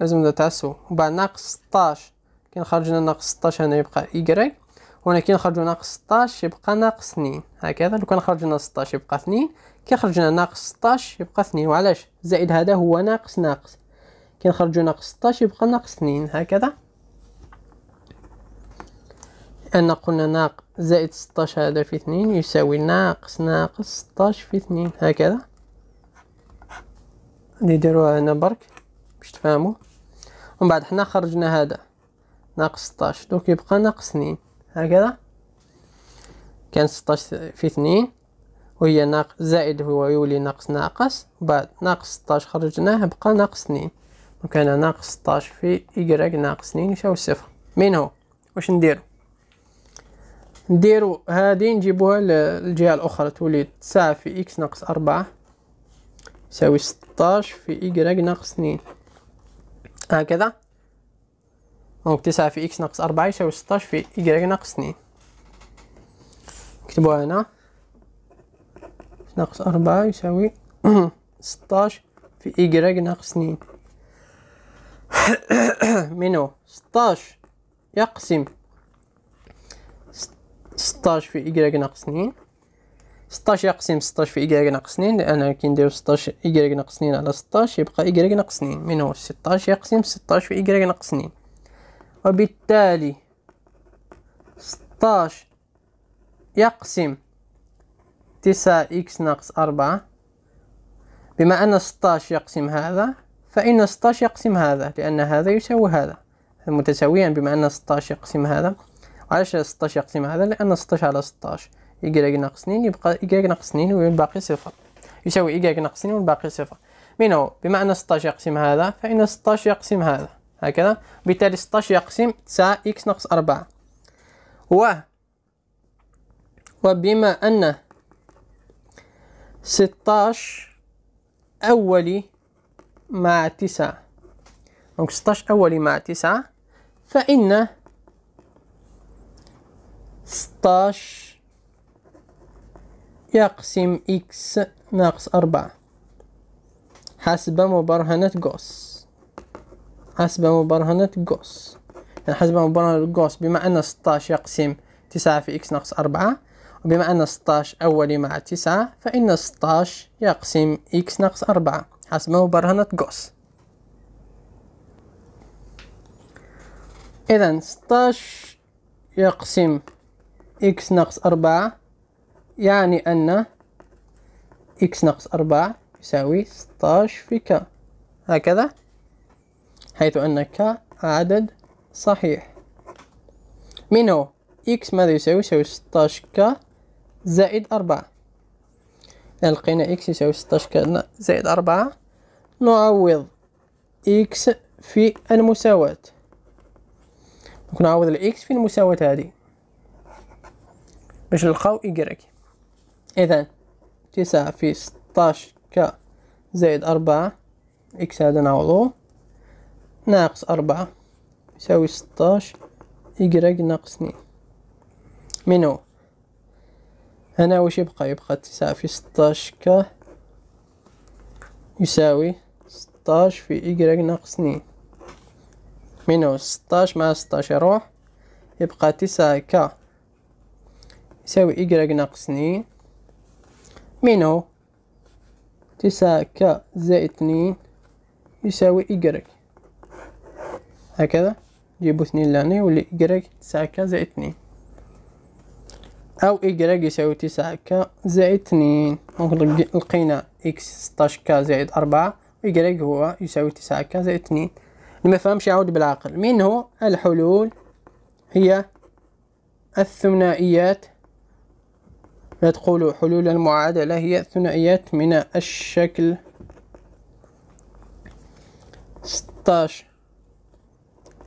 لازم نتعسوا وبعد ناقص 16 كي خرجنا ناقص 16 هنا يبقى إيكغيك وهنا كي نخرجو ناقص 16 يبقى ناقص 2 هكذا لو كان خرجنا 16 يبقى 2 كيخرجنا ناقص 16 يبقى 2 وعلاش زائد هذا هو ناقص ناقص كنخرجوا ناقص 16 يبقى ناقص 2 هكذا أن قلنا ناقص زائد 16 هذا في 2 يساوي ناقص ناقص 16 في 2 هكذا نديروها هنا برك باش تفهموا ومن بعد حنا خرجنا هذا ناقص 16 دوك يبقى ناقص 2 هكذا كان 16 في 2 وهي ناقص زائد هو يولي ناقص ناقص بعد ناقص 16 خرجناه بقى ناقص 2 وكان ناقص 16 في إيكغيك ناقص 2 يساوي صفر مين هو واش نديرو نديرو هادي نجيبوها للجهة الأخرى تولي تسعة في إكس ناقص أربعة يساوي 16 في إيكغيك ناقص 2 هكذا دونك تسعة في إكس ناقص أربعة يساوي 16 في إيكغيك ناقص 2 نكتبوها هنا ناقص أربعة يساوي ستاش في إيكغيك ناقص اثنين منو ستاش يقسم ستاش في إيكغيك ناقص اثنين ستاش يقسم ستاش في إيكغيك ناقص اثنين لأن كي نديرو ستاش إيكغيك ناقص اثنين على ستاش يبقى إيكغيك ناقص اثنين منو ستاش يقسم ستاش في إيكغيك ناقص اثنين وبالتالي ستاش يقسم تسعة إكس ناقص أربعة بما أن ستاش يقسم هذا فإن ستاش يقسم هذا لأن هذا يساوي هذا متساويا بما أن ستاش يقسم هذا علاش ستاش يقسم هذا لأن ستاش على ستاش إيكغيك ناقص اثنين يبقى إيكغيك ناقص اثنين والباقي صفر يساوي إيكغيك ناقص اثنين والباقي صفر من بما أن ستاش يقسم هذا فإن ستاش يقسم هذا هكذا بالتالي ستاش يقسم تسعة إكس ناقص أربعة و وبما أنه 16 أولي مع تسعة دونك 16 أولي مع تسعة فإن 16 يقسم إكس ناقص أربعة حسب مبرهنة غوس حسب مبرهنة غوس يعني حسب مبرهنة غوس بما أن 16 يقسم تسعة في إكس ناقص أربعة وبما أن 16 أولي مع 9 فإن 16 يقسم x ناقص 4 حسب مبرهنة جوس إذا 16 يقسم x ناقص 4 يعني أن x ناقص 4 يساوي 16 في k هكذا حيث أن k عدد صحيح منه x ماذا يساوي يساوي 16 k زائد أربعة لقينا إكس يساوي ستاش كادنا زائد أربعة نعوض إكس في المساواة نعوض الإكس في المساواة هذه باش نلقاو إكراك إذا تسعة في ستاش ك زائد أربعة إكس هذا نعوضو ناقص أربعة يساوي ستاش إكراك ناقص اثنين منو هنا واش يبقى يبقى تسعة في ستاش ك يساوي ستاش في إكراك ناقص اثنين مينوس ستاش مع ستاش يروح يبقى تسعة ك يساوي إكراك ناقص اثنين مينو تسعة ك زائد اثنين يساوي إكراك هكذا نجيبو اثنين لهنا يولي إكراك تسعة ك زائد اثنين او إيكغيك يساوي تسعة ك زائد اثنين دونك لقينا إكس ستاش ك زائد أربعة إيكغيك هو يساوي تسعة ك زائد اثنين اللي مفهمش يعود بالعقل هو الحلول هي الثنائيات لا تقولوا حلول المعادلة هي ثنائيات من الشكل ستاش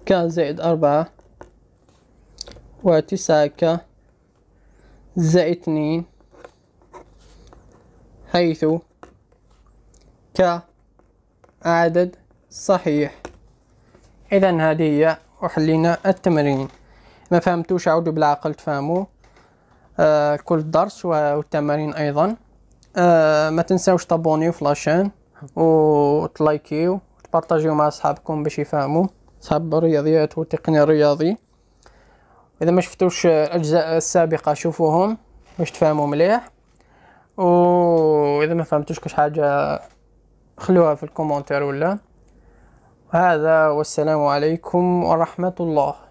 ك زائد أربعة وتسعة ك زائد اثنين حيث ك عدد صحيح إذا هذه هي وحلينا التمرين ما فهمتوش عودوا بالعقل تفهموا آه كل درس والتمارين أيضا آه ما تنساوش تابونيو في لاشين وتلايكيو وتبارطاجيو مع أصحابكم باش يفهموا صحاب الرياضيات والتقني الرياضي اذا ما شفتوش الاجزاء السابقه شوفوهم باش تفهموا مليح واذا ما فهمتوش كش حاجه خلوها في الكومنتار ولا هذا والسلام عليكم ورحمه الله